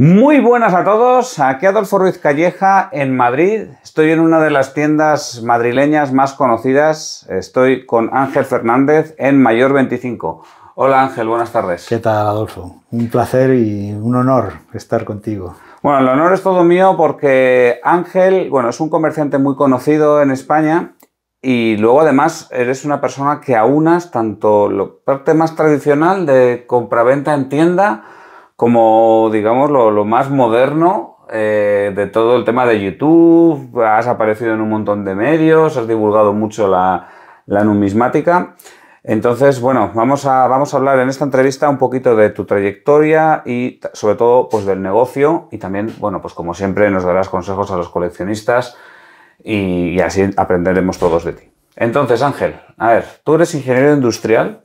Muy buenas a todos, aquí Adolfo Ruiz Calleja en Madrid. Estoy en una de las tiendas madrileñas más conocidas. Estoy con Ángel Fernández en Mayor 25. Hola Ángel, buenas tardes. ¿Qué tal Adolfo? Un placer y un honor estar contigo. Bueno, el honor es todo mío porque Ángel, bueno, es un comerciante muy conocido en España y luego además eres una persona que aunas tanto la parte más tradicional de compraventa en tienda, como, digamos, lo, más moderno eh, de todo el tema de YouTube, has aparecido en un montón de medios, has divulgado mucho la, numismática. Entonces, bueno, vamos a, vamos a hablar en esta entrevista un poquito de tu trayectoria y sobre todo pues del negocio y también, bueno, pues como siempre nos darás consejos a los coleccionistas y, y así aprenderemos todos de ti. Entonces, Ángel, a ver, tú eres ingeniero industrial,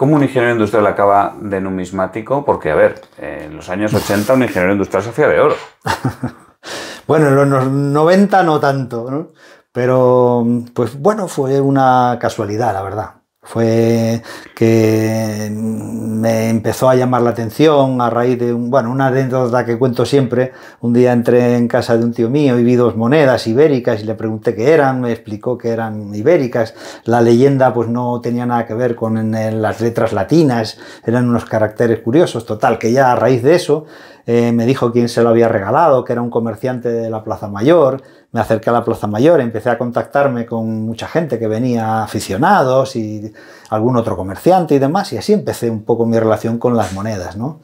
¿Cómo un ingeniero industrial acaba de numismático? Porque, a ver, en los años 80 un ingeniero industrial se hacía de oro. bueno, en los 90 no tanto, ¿no? Pero, pues bueno, fue una casualidad, la verdad. Fue que me empezó a llamar la atención a raíz de un, bueno, una anécdota que cuento siempre. Un día entré en casa de un tío mío y vi dos monedas ibéricas y le pregunté qué eran, me explicó que eran ibéricas. La leyenda pues no tenía nada que ver con las letras latinas, eran unos caracteres curiosos. Total, que ya a raíz de eso eh, me dijo quién se lo había regalado, que era un comerciante de la Plaza Mayor me acerqué a la Plaza Mayor, empecé a contactarme con mucha gente que venía, aficionados y algún otro comerciante y demás, y así empecé un poco mi relación con las monedas, ¿no?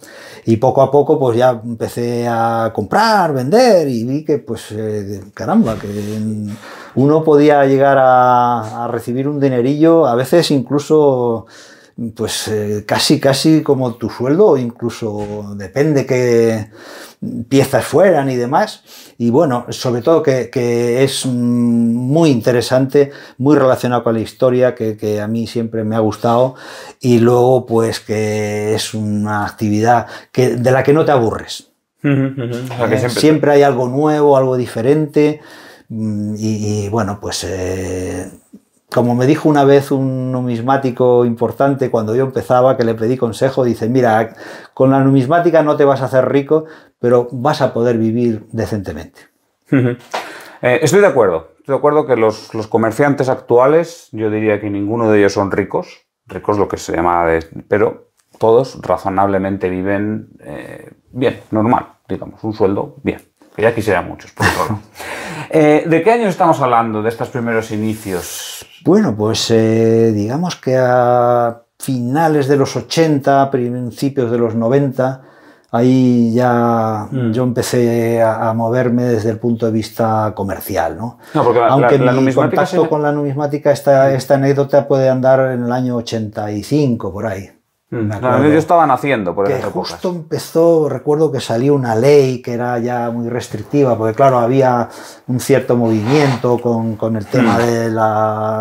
Y poco a poco pues ya empecé a comprar, vender y vi que pues eh, caramba, que uno podía llegar a recibir un dinerillo, a veces incluso pues eh, casi, casi como tu sueldo, incluso depende qué piezas fueran y demás. Y bueno, sobre todo que, es mm, muy interesante, muy relacionado con la historia, que, a mí siempre me ha gustado. Y luego, pues que es una actividad que, de la que no te aburres. siempre... hay algo nuevo, algo diferente. Mm, y, bueno, pues eh, como me dijo una vez un numismático importante cuando yo empezaba, que le pedí consejo, dice, mira, con la numismática no te vas a hacer rico, pero vas a poder vivir decentemente. Eh, estoy de acuerdo, estoy de acuerdo que los, comerciantes actuales, yo diría que ninguno de ellos son ricos, ricos lo que se llama, pero todos razonablemente viven eh, bien, normal, digamos, un sueldo bien, que ya quisiera muchos, por favor. Eh, ¿De qué año estamos hablando de estos primeros inicios? Bueno, pues eh, digamos que a finales de los 80, principios de los 90, ahí ya mm. yo empecé a, moverme desde el punto de vista comercial. ¿no? Aunque en mi contacto con la numismática, esta, mm. esta anécdota puede andar en el año 85, por ahí yo mm. estaban haciendo por que justo empezó, recuerdo que salió una ley que era ya muy restrictiva, porque claro, había un cierto movimiento con, el tema mm.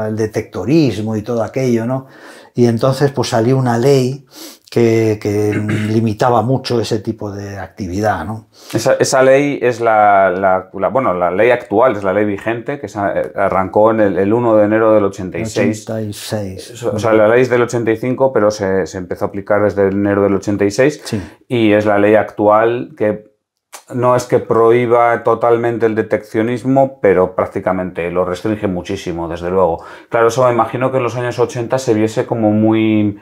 del detectorismo y todo aquello, ¿no? Y entonces pues salió una ley que, limitaba mucho ese tipo de actividad. ¿no? Esa, ley es la, bueno, la ley actual, es la ley vigente, que eh, arrancó en el, 1 de enero del 86. O sea, la ley es del 85, pero se, empezó a aplicar desde enero del 86 y es la ley actual que no es que prohíba totalmente el deteccionismo, pero prácticamente lo restringe muchísimo, desde luego. Claro, eso me imagino que en los años 80 se viese como muy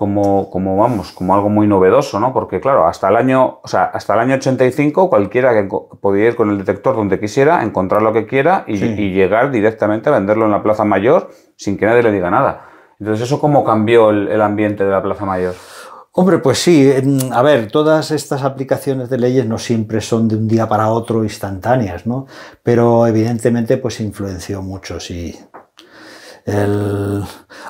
como, vamos, como algo muy novedoso, ¿no? Porque claro, hasta el año, o sea, hasta el año 85 cualquiera que podía ir con el detector donde quisiera, encontrar lo que quiera y, llegar directamente a venderlo en la Plaza Mayor sin que nadie le diga nada. Entonces, ¿eso cómo cambió el, ambiente de la Plaza Mayor? Hombre, pues sí, a ver, todas estas aplicaciones de leyes no siempre son de un día para otro instantáneas, ¿no? Pero evidentemente pues influenció mucho, sí,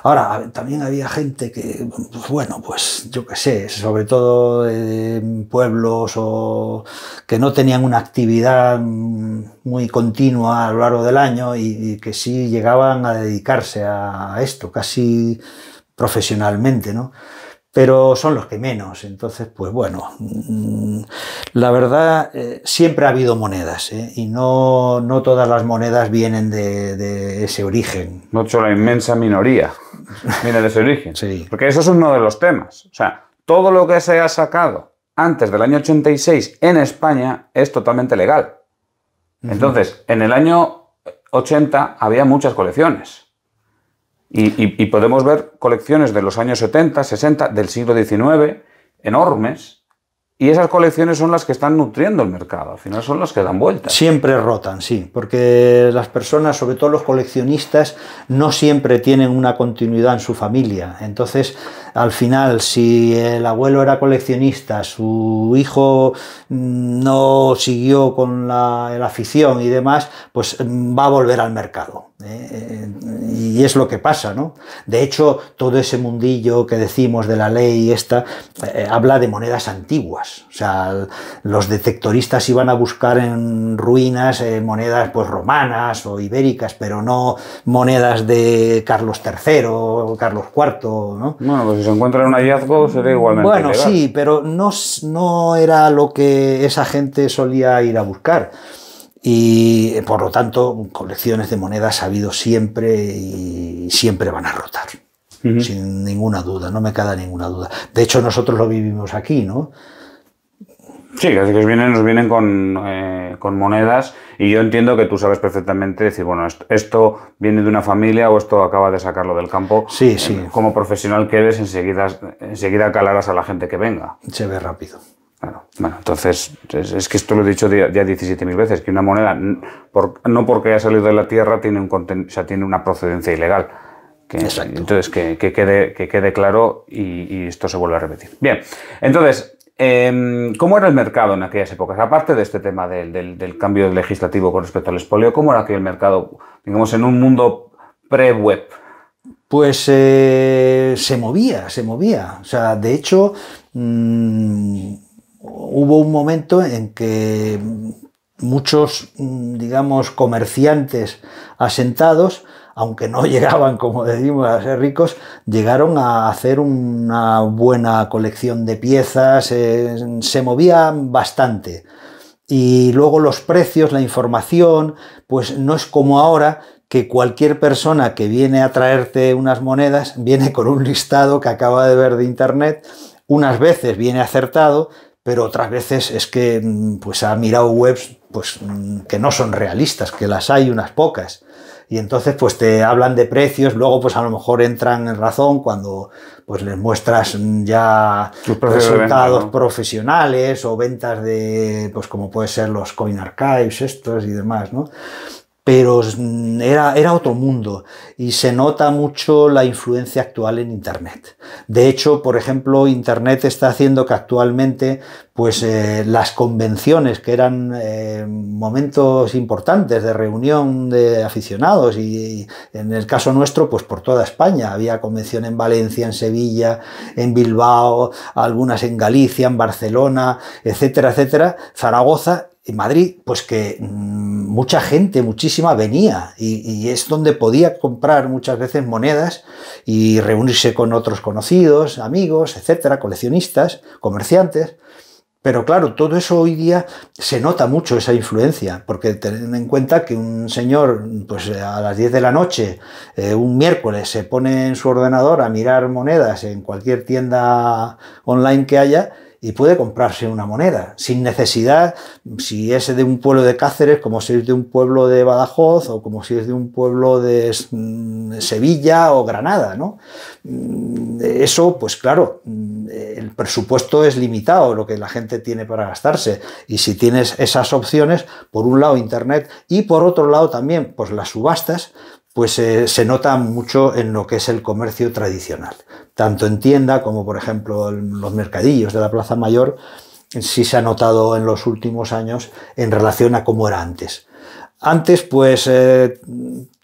Ahora, también había gente que, bueno, pues yo qué sé, sobre todo en eh, pueblos o que no tenían una actividad muy continua a lo largo del año y, y que sí llegaban a dedicarse a esto, casi profesionalmente, ¿no? pero son los que menos. Entonces, pues bueno, mm, la verdad, eh, siempre ha habido monedas ¿eh? y no, no, todas las monedas vienen de, ese origen. No solo la inmensa minoría viene de ese origen. Porque eso es uno de los temas. O sea, todo lo que se ha sacado antes del año 86 en España es totalmente legal. Entonces, en el año 80 había muchas colecciones. Y, podemos ver colecciones de los años 70, 60, del siglo XIX, enormes. Y esas colecciones son las que están nutriendo el mercado, al final son las que dan vueltas. Siempre rotan, sí, porque las personas, sobre todo los coleccionistas, no siempre tienen una continuidad en su familia. Entonces, al final, si el abuelo era coleccionista, su hijo mm, no siguió con la, afición y demás, pues mm, va a volver al mercado. Eh, eh, y es lo que pasa, ¿no? De hecho, todo ese mundillo que decimos de la ley esta eh, habla de monedas antiguas. O sea, los detectoristas iban a buscar en ruinas monedas pues romanas o ibéricas, pero no monedas de Carlos III o Carlos IV, ¿no? Pues si se encuentra en un hallazgo, ve igualmente. Bueno, sí, pero no, no era lo que esa gente solía ir a buscar. Y por lo tanto, colecciones de monedas ha habido siempre y siempre van a rotar. Sin ninguna duda, no me queda ninguna duda. De hecho, nosotros lo vivimos aquí, ¿no? Sí, que vienen, nos vienen con, eh, con, monedas y yo entiendo que tú sabes perfectamente decir, bueno, esto, viene de una familia o esto acaba de sacarlo del campo. Sí, eh, sí. como profesional que eres, enseguida, enseguida calarás a la gente que venga. Se ve rápido. Bueno, entonces, es, que esto lo he dicho ya 17.000 veces, que una moneda, por, no porque haya salido de la tierra, tiene, un tiene una procedencia ilegal. Exacto. Entonces, que, quede, que quede claro y, y, esto se vuelve a repetir. Bien, entonces, Em, ¿Cómo era el mercado en aquellas épocas? Aparte de este tema del, cambio legislativo con respecto al espolio, ¿cómo era aquel mercado, en un mundo pre-web? Pues eh, se movía, se movía. sea, de hecho, mm, hubo un momento en que muchos, mm, digamos, comerciantes asentados aunque no llegaban, como decimos, a ser ricos, llegaron a hacer una buena colección de piezas, eh, se movían bastante. Y luego los precios, la información, pues no es como ahora que cualquier persona que viene a traerte unas monedas viene con un listado que acaba de ver de internet, unas veces viene acertado, pero otras veces es que mm, pues ha mirado webs pues, mm, que no son realistas, que las hay unas pocas y entonces pues te hablan de precios, luego pues a lo mejor entran en razón cuando pues les muestras ya resultados profesionales o ventas de pues como puede ser los coin archives estos y demás, ¿no? pero mm, era, era otro mundo y se nota mucho la influencia actual en Internet. De hecho, por ejemplo, Internet está haciendo que actualmente pues, eh, las convenciones, que eran eh, momentos importantes de reunión de aficionados, y, en el caso nuestro, pues por toda España. Había convención en Valencia, en Sevilla, en Bilbao, algunas en Galicia, en Barcelona, etcétera, etcétera, Zaragoza, en Madrid, pues que mm, mucha gente, muchísima, venía y, es donde podía comprar muchas veces monedas y reunirse con otros conocidos, amigos, etcétera, coleccionistas, comerciantes. Pero claro, todo eso hoy día se nota mucho esa influencia, porque teniendo en cuenta que un señor, pues a las 10 de la noche, eh, un miércoles, se pone en su ordenador a mirar monedas en cualquier tienda online que haya y puede comprarse una moneda sin necesidad, si es de un pueblo de Cáceres, como si es de un pueblo de Badajoz o como si es de un pueblo de mm, Sevilla o Granada, ¿no? Mm, eso, pues claro, mm, el presupuesto es limitado, lo que la gente tiene para gastarse. Y si tienes esas opciones, por un lado Internet y por otro lado también, pues las subastas, pues eh, se nota mucho en lo que es el comercio tradicional, tanto en tienda como por ejemplo en los mercadillos de la Plaza Mayor, sí se ha notado en los últimos años en relación a cómo era antes. Antes pues eh,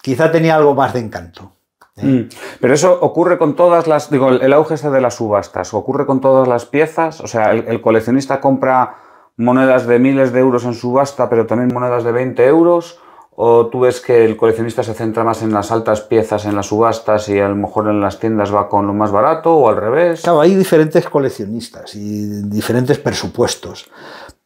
quizá tenía algo más de encanto. ¿eh? Mm. pero eso ocurre con todas las, digo, el auge de las subastas, ocurre con todas las piezas, o sea, el, el coleccionista compra monedas de miles de euros en subasta, pero también monedas de 20 euros ¿O tú ves que el coleccionista se centra más en las altas piezas, en las subastas y a lo mejor en las tiendas va con lo más barato o al revés? Claro, hay diferentes coleccionistas y diferentes presupuestos,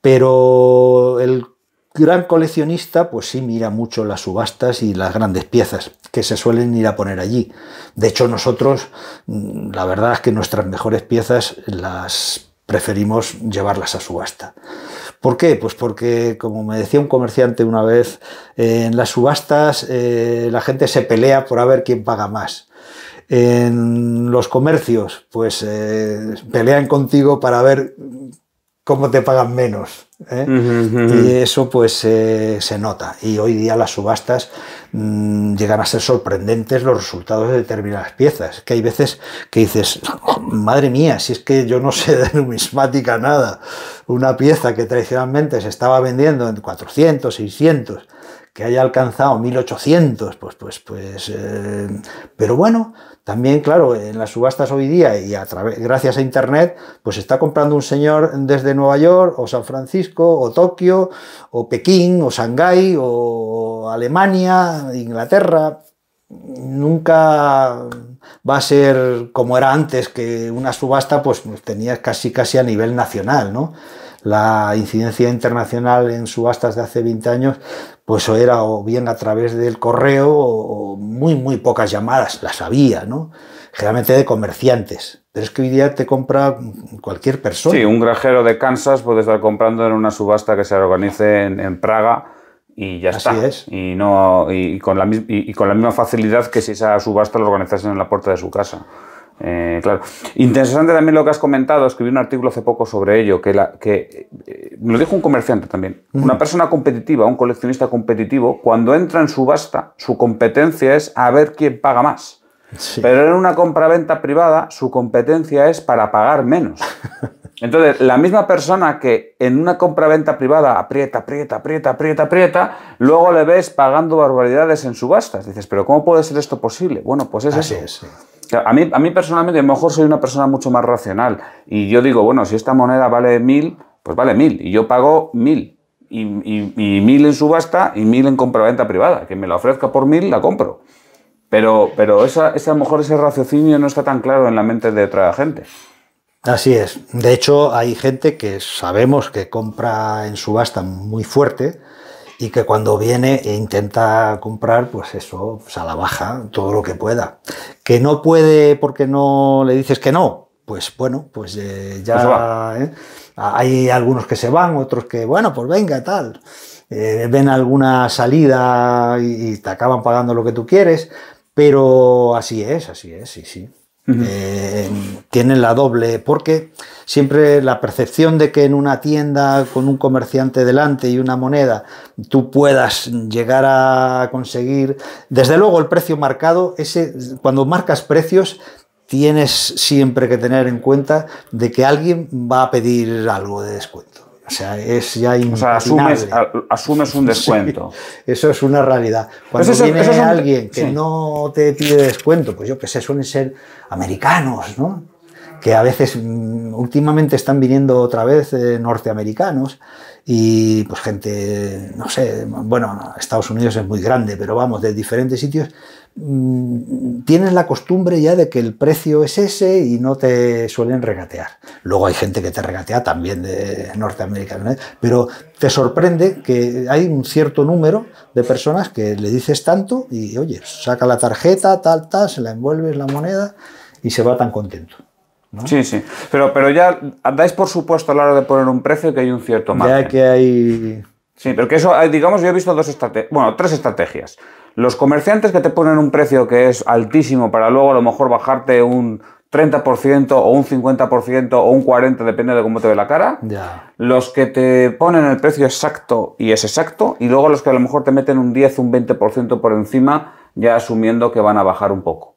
pero el gran coleccionista pues sí mira mucho las subastas y las grandes piezas que se suelen ir a poner allí. De hecho nosotros, mm, la verdad es que nuestras mejores piezas las preferimos llevarlas a subasta. ¿Por qué? Pues porque, como me decía un comerciante una vez, eh, en las subastas eh, la gente se pelea por a ver quién paga más. En los comercios, pues eh, pelean contigo para ver cómo te pagan menos. ¿eh? Y eso pues eh, se nota. Y hoy día las subastas mm, llegan a ser sorprendentes los resultados de determinadas piezas. Que hay veces que dices, madre mía, si es que yo no sé de numismática nada. Una pieza que tradicionalmente se estaba vendiendo en 400, 600, que haya alcanzado 1800, pues pues pues... Eh, pero bueno también, claro, en las subastas hoy día y gracias a Internet, pues está comprando un señor desde Nueva York o San Francisco o Tokio o Pekín o Shanghái o Alemania, Inglaterra. Nunca va a ser como era antes, que una subasta pues, pues tenía casi casi a nivel nacional, ¿no? la incidencia internacional en subastas de hace 20 años pues o era o bien a través del correo o, muy, muy pocas llamadas, las había, ¿no? Generalmente de comerciantes. Pero es que hoy día te compra cualquier persona. Sí, un granjero de Kansas puede estar comprando en una subasta que se organice en, Praga y ya Así está. Es. Y, no, y, con la, y con la misma facilidad que si esa subasta la organizasen en la puerta de su casa. Eh, claro. Interesante también lo que has comentado, escribí un artículo hace poco sobre ello, que, eh, lo dijo un comerciante también. Una persona competitiva, un coleccionista competitivo, cuando entra en subasta, su competencia es a ver quién paga más. Pero en una compraventa privada, su competencia es para pagar menos. Entonces, la misma persona que en una compraventa privada aprieta, aprieta, aprieta, aprieta, aprieta, luego le ves pagando barbaridades en subastas. Dices, pero ¿cómo puede ser esto posible? Bueno, pues es Así Es, a mí, personalmente, a lo mejor soy una persona mucho más racional. Y yo digo, bueno, si esta moneda vale mil, pues vale mil. Y yo pago mil. Y, mil en subasta y mil en compraventa privada. Que me la ofrezca por mil, la compro. Pero, pero esa, a lo mejor ese raciocinio no está tan claro en la mente de otra gente. Así es. De hecho, hay gente que sabemos que compra en subasta muy fuerte y que cuando viene e intenta comprar, pues eso, pues a la baja, todo lo que pueda. Que no puede porque no le dices que no, pues bueno, pues eh, ya pues ¿eh? hay algunos que se van, otros que, bueno, pues venga, tal. Eh, ven alguna salida y te acaban pagando lo que tú quieres, pero así es, así es, sí, sí. Eh, tienen la doble, porque siempre la percepción de que en una tienda con un comerciante delante y una moneda tú puedas llegar a conseguir, desde luego el precio marcado, ese, cuando marcas precios tienes siempre que tener en cuenta de que alguien va a pedir algo de descuento. O sea, es ya O sea, asumes, un descuento. eso es una realidad. Pues Cuando eso, viene alguien que no te pide descuento, pues yo que sé, suelen ser americanos, ¿no? Que a veces, mm, últimamente están viniendo otra vez eh, norteamericanos y pues gente, no sé, bueno, Estados Unidos es muy grande, pero vamos, de diferentes sitios Mm, tienes la costumbre ya de que el precio es ese y no te suelen regatear. Luego hay gente que te regatea también de Norteamérica pero te sorprende que hay un cierto número de personas que le dices tanto y oye, saca la tarjeta, tal, tal, se la envuelves la moneda y se va tan contento. Sí, sí. Pero, pero ya andáis por supuesto a la hora de poner un precio que hay un cierto margen. Ya que hay... Sí, pero que eso, digamos, yo he visto dos estrategias, bueno, tres estrategias. Los comerciantes que te ponen un precio que es altísimo para luego a lo mejor bajarte un 30% o un 50% o un 40%, depende de cómo te ve la cara. Los que te ponen el precio exacto y es exacto, y luego los que a lo mejor te meten un 10, un 20% por encima, ya asumiendo que van a bajar un poco.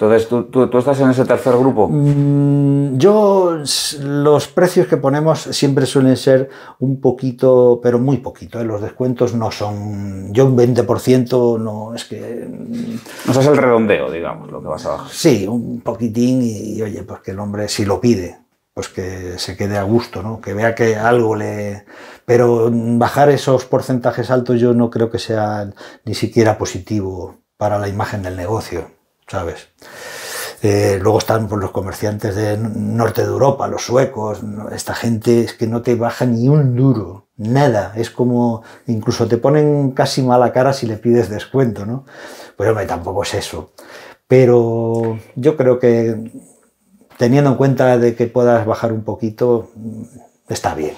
Entonces, ¿tú, tú, estás en ese tercer grupo? Mm, yo, los precios que ponemos siempre suelen ser un poquito, pero muy poquito. ¿eh? Los descuentos no son. Yo, un 20%, no es que. Mm, no es el redondeo, digamos, lo que vas a Sí, un poquitín, y, y, oye, pues que el hombre, si lo pide, pues que se quede a gusto, ¿no? Que vea que algo le. Pero bajar esos porcentajes altos yo no creo que sea ni siquiera positivo para la imagen del negocio. ¿sabes? Eh, luego están pues, los comerciantes del norte de Europa, los suecos, esta gente es que no te baja ni un duro, nada. Es como, incluso te ponen casi mala cara si le pides descuento, ¿no? Pues hombre, tampoco es eso. Pero yo creo que teniendo en cuenta de que puedas bajar un poquito, está bien.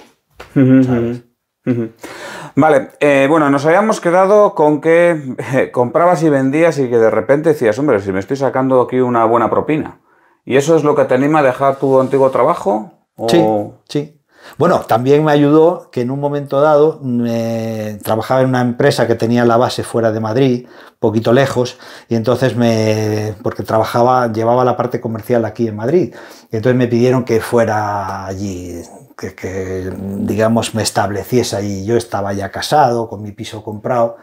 Vale, eh, bueno, nos habíamos quedado con que eh, comprabas y vendías y que de repente decías, hombre, si me estoy sacando aquí una buena propina. ¿Y eso es lo que te anima a dejar tu antiguo trabajo? Sí, sí. Bueno, también me ayudó que en un momento dado eh, trabajaba en una empresa que tenía la base fuera de Madrid, poquito lejos, y entonces me, porque trabajaba, llevaba la parte comercial aquí en Madrid, y entonces me pidieron que fuera allí que, digamos, me estableciese ahí. Yo estaba ya casado, con mi piso comprado,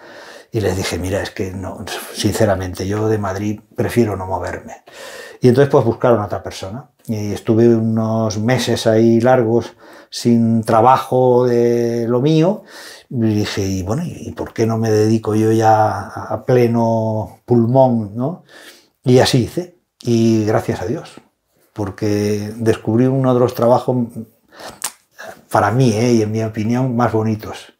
y les dije, mira, es que no, sinceramente, yo de Madrid prefiero no moverme. Y entonces pues buscaron a otra persona. Y estuve unos meses ahí largos sin trabajo de lo mío. Y dije, y bueno, ¿y por qué no me dedico yo ya a pleno pulmón? ¿no? Y así hice. Y gracias a Dios, porque descubrí uno de los trabajos para mí ¿eh? y en mi opinión, más bonitos,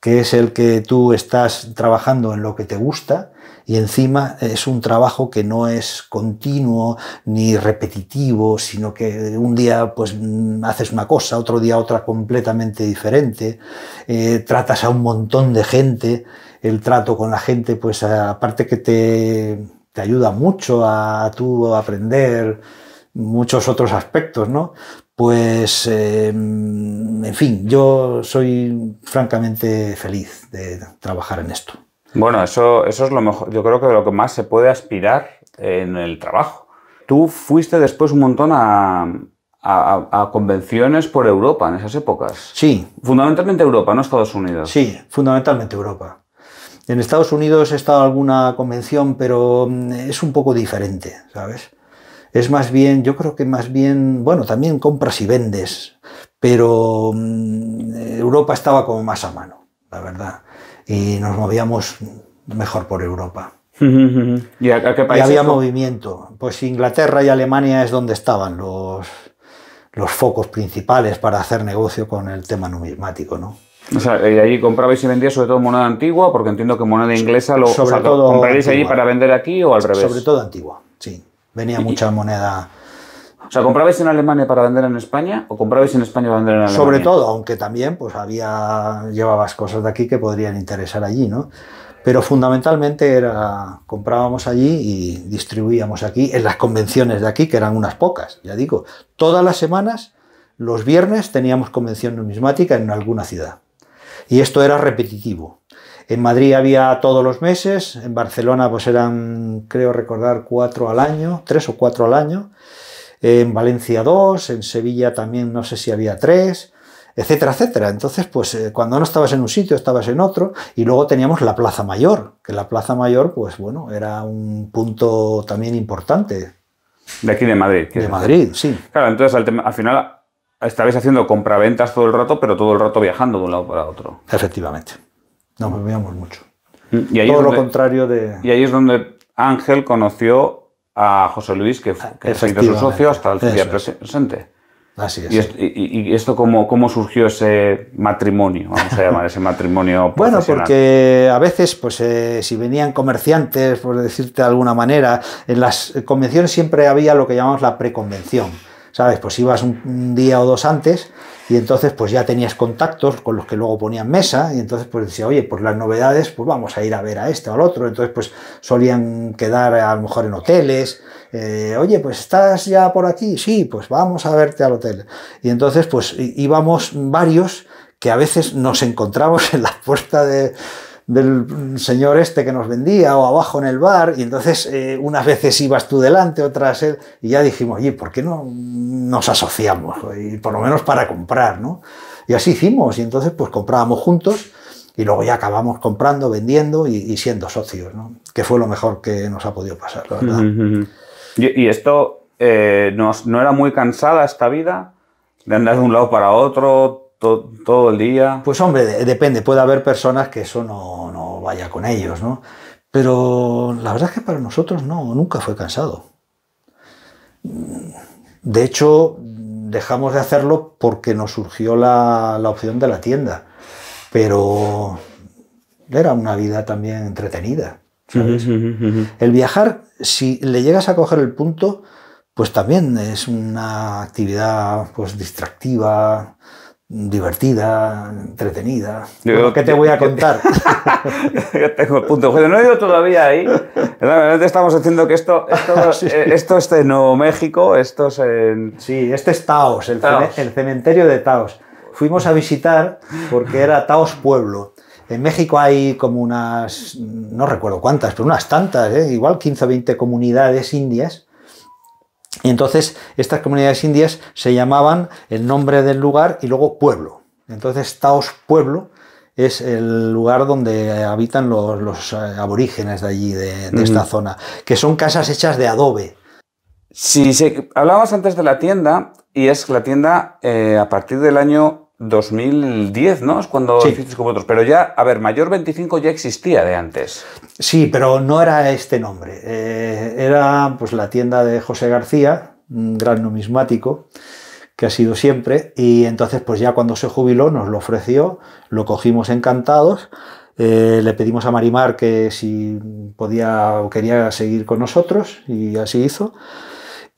que es el que tú estás trabajando en lo que te gusta y encima es un trabajo que no es continuo ni repetitivo, sino que un día pues mm, haces una cosa, otro día otra completamente diferente, eh, tratas a un montón de gente, el trato con la gente pues aparte que te, te ayuda mucho a, a tú aprender muchos otros aspectos, ¿no? Pues, em, en fin, yo soy francamente feliz de trabajar en esto. Bueno, eso, es lo mejor, yo creo que lo que más se puede aspirar en el trabajo. Tú fuiste después un montón a, a, convenciones por Europa en esas épocas. Sí. Fundamentalmente Europa, no Estados Unidos. Sí, fundamentalmente Europa. En Estados Unidos he estado alguna convención, pero mm, es un poco diferente, ¿sabes? Es más bien, yo creo que más bien, bueno, también compras y vendes, pero mm, Europa estaba como más a mano, la verdad. Y nos movíamos mejor por Europa. ¿Y a qué había movimiento. Pues Inglaterra y Alemania es donde estaban los, los focos principales para hacer negocio con el tema numismático, ¿no? O sea, y allí comprabais y vendíais sobre todo moneda antigua, porque entiendo que moneda inglesa lo sobre allí para vender aquí o al revés. Sobre todo antigua, sí. Venía mucha moneda. O sea, ¿comprabais en Alemania para vender en España o comprabais en España para vender en Alemania? Sobre todo, aunque también pues había llevabas cosas de aquí que podrían interesar allí, ¿no? Pero fundamentalmente era comprábamos allí y distribuíamos aquí en las convenciones de aquí, que eran unas pocas, ya digo, todas las semanas los viernes teníamos convención numismática en alguna ciudad. Y esto era repetitivo. En Madrid había todos los meses, en Barcelona pues eran, creo recordar, cuatro al año, tres o cuatro al año, en Valencia dos, en Sevilla también no sé si había tres, etcétera, etcétera. Entonces, pues eh, cuando no estabas en un sitio, estabas en otro, y luego teníamos la Plaza Mayor, que la Plaza Mayor, pues bueno, era un punto también importante. De aquí de Madrid. De Madrid, sí. Claro, entonces al, al final estabais haciendo compraventas todo el rato, pero todo el rato viajando de un lado para otro. Efectivamente. Nos bebíamos mucho. Y ahí Todo lo contrario de... Y ahí es donde Ángel conoció a José Luis, que, fue ah, su socio hasta el día presente. Así es. ¿Y, esto, y, cómo, surgió ese matrimonio? Vamos a llamar ese matrimonio. bueno, porque a veces, pues eh, si venían comerciantes, por decirte de alguna manera, en las convenciones siempre había lo que llamamos la preconvención. ¿Sabes? Pues ibas un día o dos antes y entonces pues ya tenías contactos con los que luego ponían mesa y entonces pues decía, oye, pues las novedades, pues vamos a ir a ver a este o al otro. Entonces pues solían quedar a lo mejor en hoteles. Eh, oye, pues estás ya por aquí, sí, pues vamos a verte al hotel. Y entonces pues íbamos varios que a veces nos encontramos en la puerta de, del señor este que nos vendía o abajo en el bar y entonces eh, unas veces ibas tú delante, otras él y ya dijimos, oye, ¿por qué no nos asociamos? Y por lo menos para comprar, ¿no? Y así hicimos y entonces pues comprábamos juntos y luego ya acabamos comprando, vendiendo y, siendo socios, ¿no? Que fue lo mejor que nos ha podido pasar, la verdad. Y esto eh, no era muy cansada esta vida de andar de un lado para otro, todo el día? Pues hombre, depende, puede haber personas que eso no, no vaya con ellos, ¿no? Pero la verdad es que para nosotros no, nunca fue cansado. De hecho, dejamos de hacerlo porque nos surgió la, la, opción de la tienda. Pero era una vida también entretenida. El viajar, si le llegas a coger el punto, pues también es una actividad pues, distractiva, divertida, entretenida. ¿Qué te voy a contar? tengo el punto No he ido todavía ahí. estamos haciendo que esto, esto, eh, es en Nuevo México, esto es en... Sí, este es Taos, el, cementerio de Taos. Fuimos a visitar porque era Taos Pueblo. En México hay como unas, no recuerdo cuántas, pero unas tantas, ¿eh? igual 15 o 20 comunidades indias y entonces estas comunidades indias se llamaban el nombre del lugar y luego pueblo. Entonces Taos Pueblo es el lugar donde habitan los, eh, aborígenes de allí, de, esta zona, que son casas hechas de adobe. Si se, hablábamos antes de la tienda, y es la tienda eh, a partir del año 2010, ¿no? Es cuando sí. como otros. Pero ya, a ver, Mayor 25 ya existía de antes. Sí, pero no era este nombre. Eh, era pues la tienda de José García, un gran numismático que ha sido siempre. Y entonces, pues ya cuando se jubiló, nos lo ofreció, lo cogimos encantados. Eh, le pedimos a Marimar que si podía o quería seguir con nosotros y así hizo.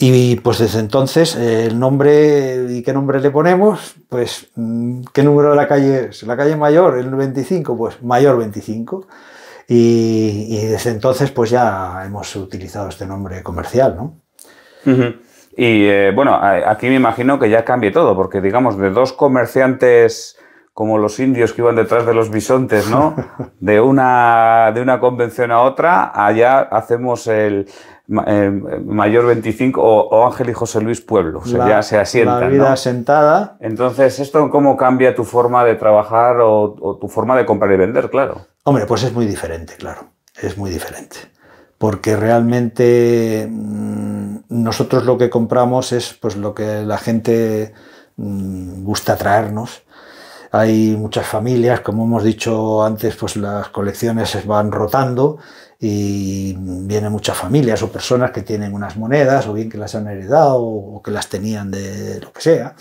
Y pues desde entonces, eh, el nombre, ¿y qué nombre le ponemos? Pues, mm, ¿qué número de la calle es? La calle mayor, el 25, pues mayor 25. Y, desde entonces, pues ya hemos utilizado este nombre comercial, ¿no? Y eh, bueno, aquí me imagino que ya cambie todo, porque digamos, de dos comerciantes como los indios que iban detrás de los bisontes, ¿no? De una, de una convención a otra, allá hacemos el, eh, mayor 25 o, Ángel y José Luis Pueblo, ya se asientan. La vida Entonces, ¿esto cómo cambia tu forma de trabajar o, tu forma de comprar y vender, claro? Hombre, pues es muy diferente, claro, es muy diferente. Porque realmente mm, nosotros lo que compramos es pues lo que la gente mm, gusta traernos hay muchas familias, como hemos dicho antes, pues las colecciones van rotando y vienen muchas familias o personas que tienen unas monedas o bien que las han heredado o que las tenían de lo que sea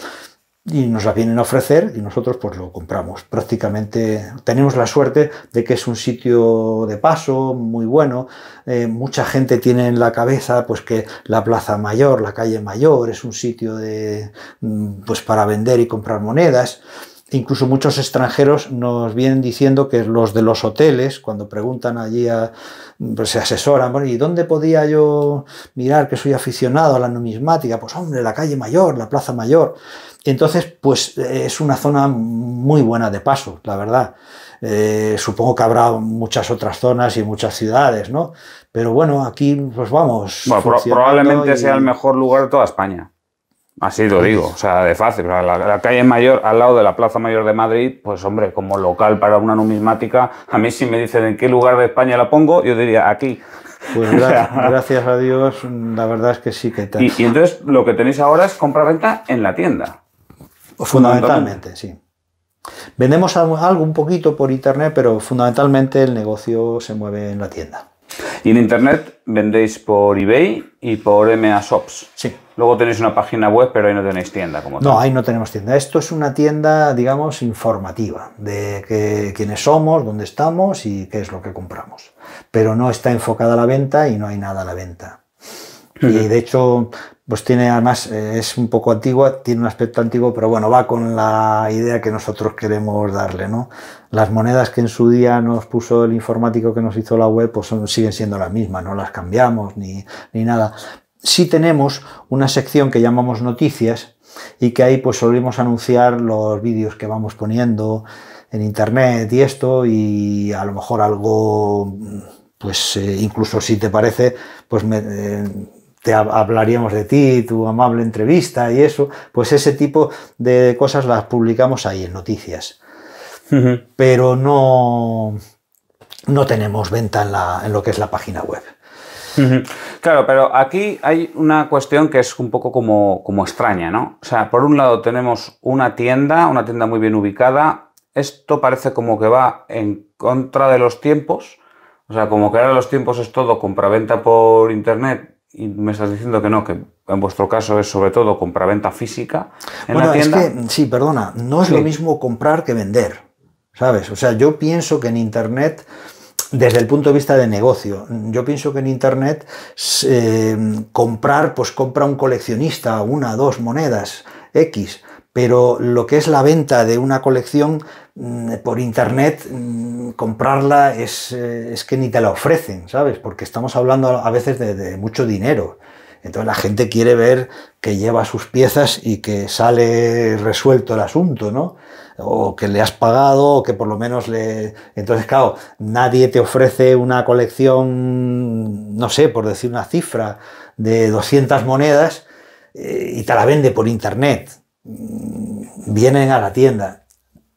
y nos las vienen a ofrecer y nosotros pues lo compramos. Prácticamente tenemos la suerte de que es un sitio de paso muy bueno. Eh, mucha gente tiene en la cabeza pues que la Plaza Mayor, la calle Mayor es un sitio de mm, pues para vender y comprar monedas. Incluso muchos extranjeros nos vienen diciendo que los de los hoteles, cuando preguntan allí, a, pues se asesoran, bueno, ¿y dónde podía yo mirar que soy aficionado a la numismática? Pues hombre, la calle mayor, la plaza mayor. Entonces, pues es una zona muy buena de paso, la verdad. Eh, supongo que habrá muchas otras zonas y muchas ciudades, ¿no? Pero bueno, aquí pues vamos. probablemente sea el mejor lugar de toda España. Así lo digo, o sea, de fácil. La, calle mayor, al lado de la Plaza Mayor de Madrid, pues hombre, como local para una numismática, a mí si me dicen en qué lugar de España la pongo, yo diría aquí. Pues gracias a Dios, la verdad es que sí que está. Y, entonces lo que tenéis ahora es compra-venta en la tienda. fundamentalmente. sí. Vendemos algo un poquito por internet, pero fundamentalmente el negocio se mueve en la tienda. Y en internet vendéis por eBay y por MA Shops. Sí. Luego tenéis una página web, pero ahí no tenéis tienda como No, ahí no tenemos tienda. Esto es una tienda, digamos, informativa de que, quiénes somos, dónde estamos y qué es lo que compramos. Pero no está enfocada a la venta y no hay nada a la venta. Y de hecho, pues tiene además, eh, es un poco antigua, tiene un aspecto antiguo, pero bueno, va con la idea que nosotros queremos darle, ¿no? Las monedas que en su día nos puso el informático que nos hizo la web, pues siguen siendo las mismas, no las cambiamos ni, ni nada si tenemos una sección que llamamos noticias y que ahí pues solemos anunciar los vídeos que vamos poniendo en internet y esto y a lo mejor algo pues eh, incluso si te parece pues eh, te hablaríamos de ti, tu amable entrevista y eso, pues ese tipo de cosas las publicamos ahí en noticias. Pero no, no tenemos venta en lo que es la página web. Claro, pero aquí hay una cuestión que es un poco como, como extraña, ¿no? O sea, por un lado tenemos una tienda, una tienda muy bien ubicada. Esto parece como que va en contra de los tiempos. O sea, como que ahora los tiempos es todo compraventa por internet y me estás diciendo que no, que en vuestro caso es sobre todo compraventa física. bueno, es que, sí, perdona, no es lo mismo comprar que vender, ¿sabes? O sea, yo pienso que en internet desde el punto de vista de negocio. Yo pienso que en Internet eh, comprar, pues compra un coleccionista una, dos monedas X, pero lo que es la venta de una colección mm, por internet mm, comprarla eh, es, que ni te la ofrecen, ¿sabes? Porque estamos hablando a veces de, de, mucho dinero. Entonces la gente quiere ver que lleva sus piezas y que sale resuelto el asunto, ¿no? o que le has pagado, o que por lo menos le... Entonces, claro, nadie te ofrece una colección, no sé, por decir una cifra, de 200 monedas eh, y te la vende por internet. Mm, vienen a la tienda.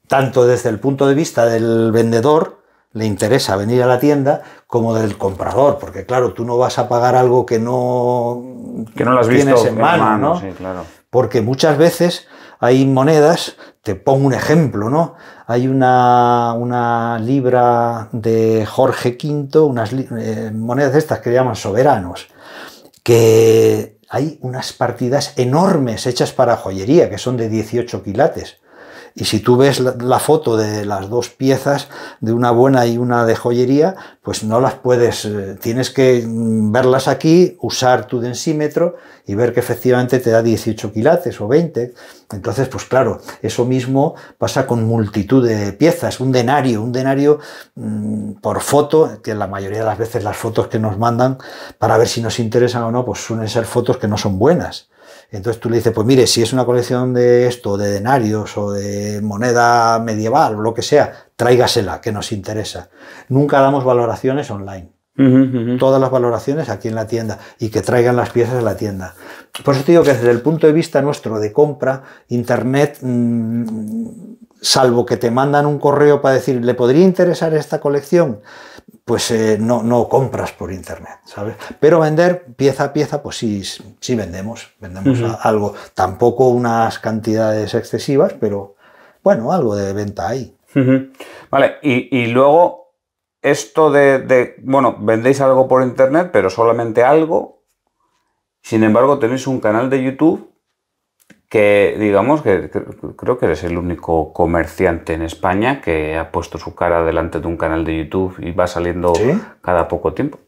Tanto desde el punto de vista del vendedor, le interesa venir a la tienda como del comprador, porque claro, tú no vas a pagar algo que no, que no las has tienes en mano, ¿no? Sí, claro. Porque muchas veces hay monedas te pongo un ejemplo, ¿no? Hay una, una libra de Jorge V, unas eh, monedas de estas que llaman soberanos, que hay unas partidas enormes hechas para joyería, que son de 18 quilates. Y si tú ves la, foto de las dos piezas, de una buena y una de joyería, pues no las puedes, eh, tienes que mm, verlas aquí, usar tu densímetro y ver que efectivamente te da 18 quilates o 20. Entonces, pues claro, eso mismo pasa con multitud de piezas, un denario, un denario mm, por foto, que la mayoría de las veces las fotos que nos mandan para ver si nos interesan o no, pues suelen ser fotos que no son buenas. Entonces tú le dices, pues mire, si es una colección de esto, de denarios o de moneda medieval o lo que sea, tráigasela, que nos interesa. Nunca damos valoraciones online. Todas las valoraciones aquí en la tienda y que traigan las piezas a la tienda. Por eso te digo que desde el punto de vista nuestro de compra, Internet mm, salvo que te mandan un correo para decir, ¿le podría interesar esta colección? Pues eh, no, no compras por internet, ¿sabes? Pero vender pieza a pieza, pues sí, sí vendemos, vendemos algo, tampoco unas cantidades excesivas, pero bueno, algo de venta hay. Vale, y, luego esto de, de, bueno, vendéis algo por internet, pero solamente algo. Sin embargo, tenéis un canal de YouTube que digamos que, creo que eres el único comerciante en España que ha puesto su cara delante de un canal de YouTube y va saliendo cada poco tiempo.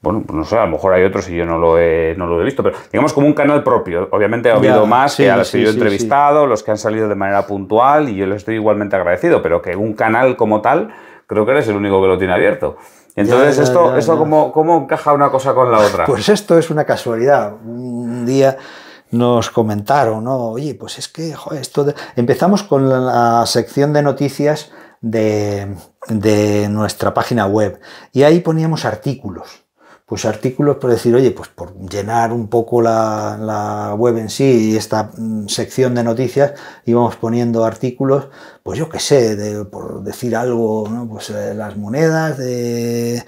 Bueno, pues no sé, a lo mejor hay otros y yo no lo he, no lo he visto, pero digamos como un canal propio. Obviamente ha habido más que a sido entrevistado, los que han salido de manera puntual y yo les estoy igualmente agradecido, pero que un canal como tal, creo que eres el único que lo tiene abierto. Entonces, esto, esto ¿cómo, ¿cómo encaja una cosa con la otra? Pues esto es una casualidad. Un día nos comentaron, ¿no? Oye, pues es que esto empezamos con la sección de noticias de, de nuestra página web y ahí poníamos artículos pues artículos por decir, oye, pues por llenar un poco la, web en sí y esta mm, sección de noticias, íbamos poniendo artículos, pues yo qué sé, por decir algo, pues eh, las monedas de,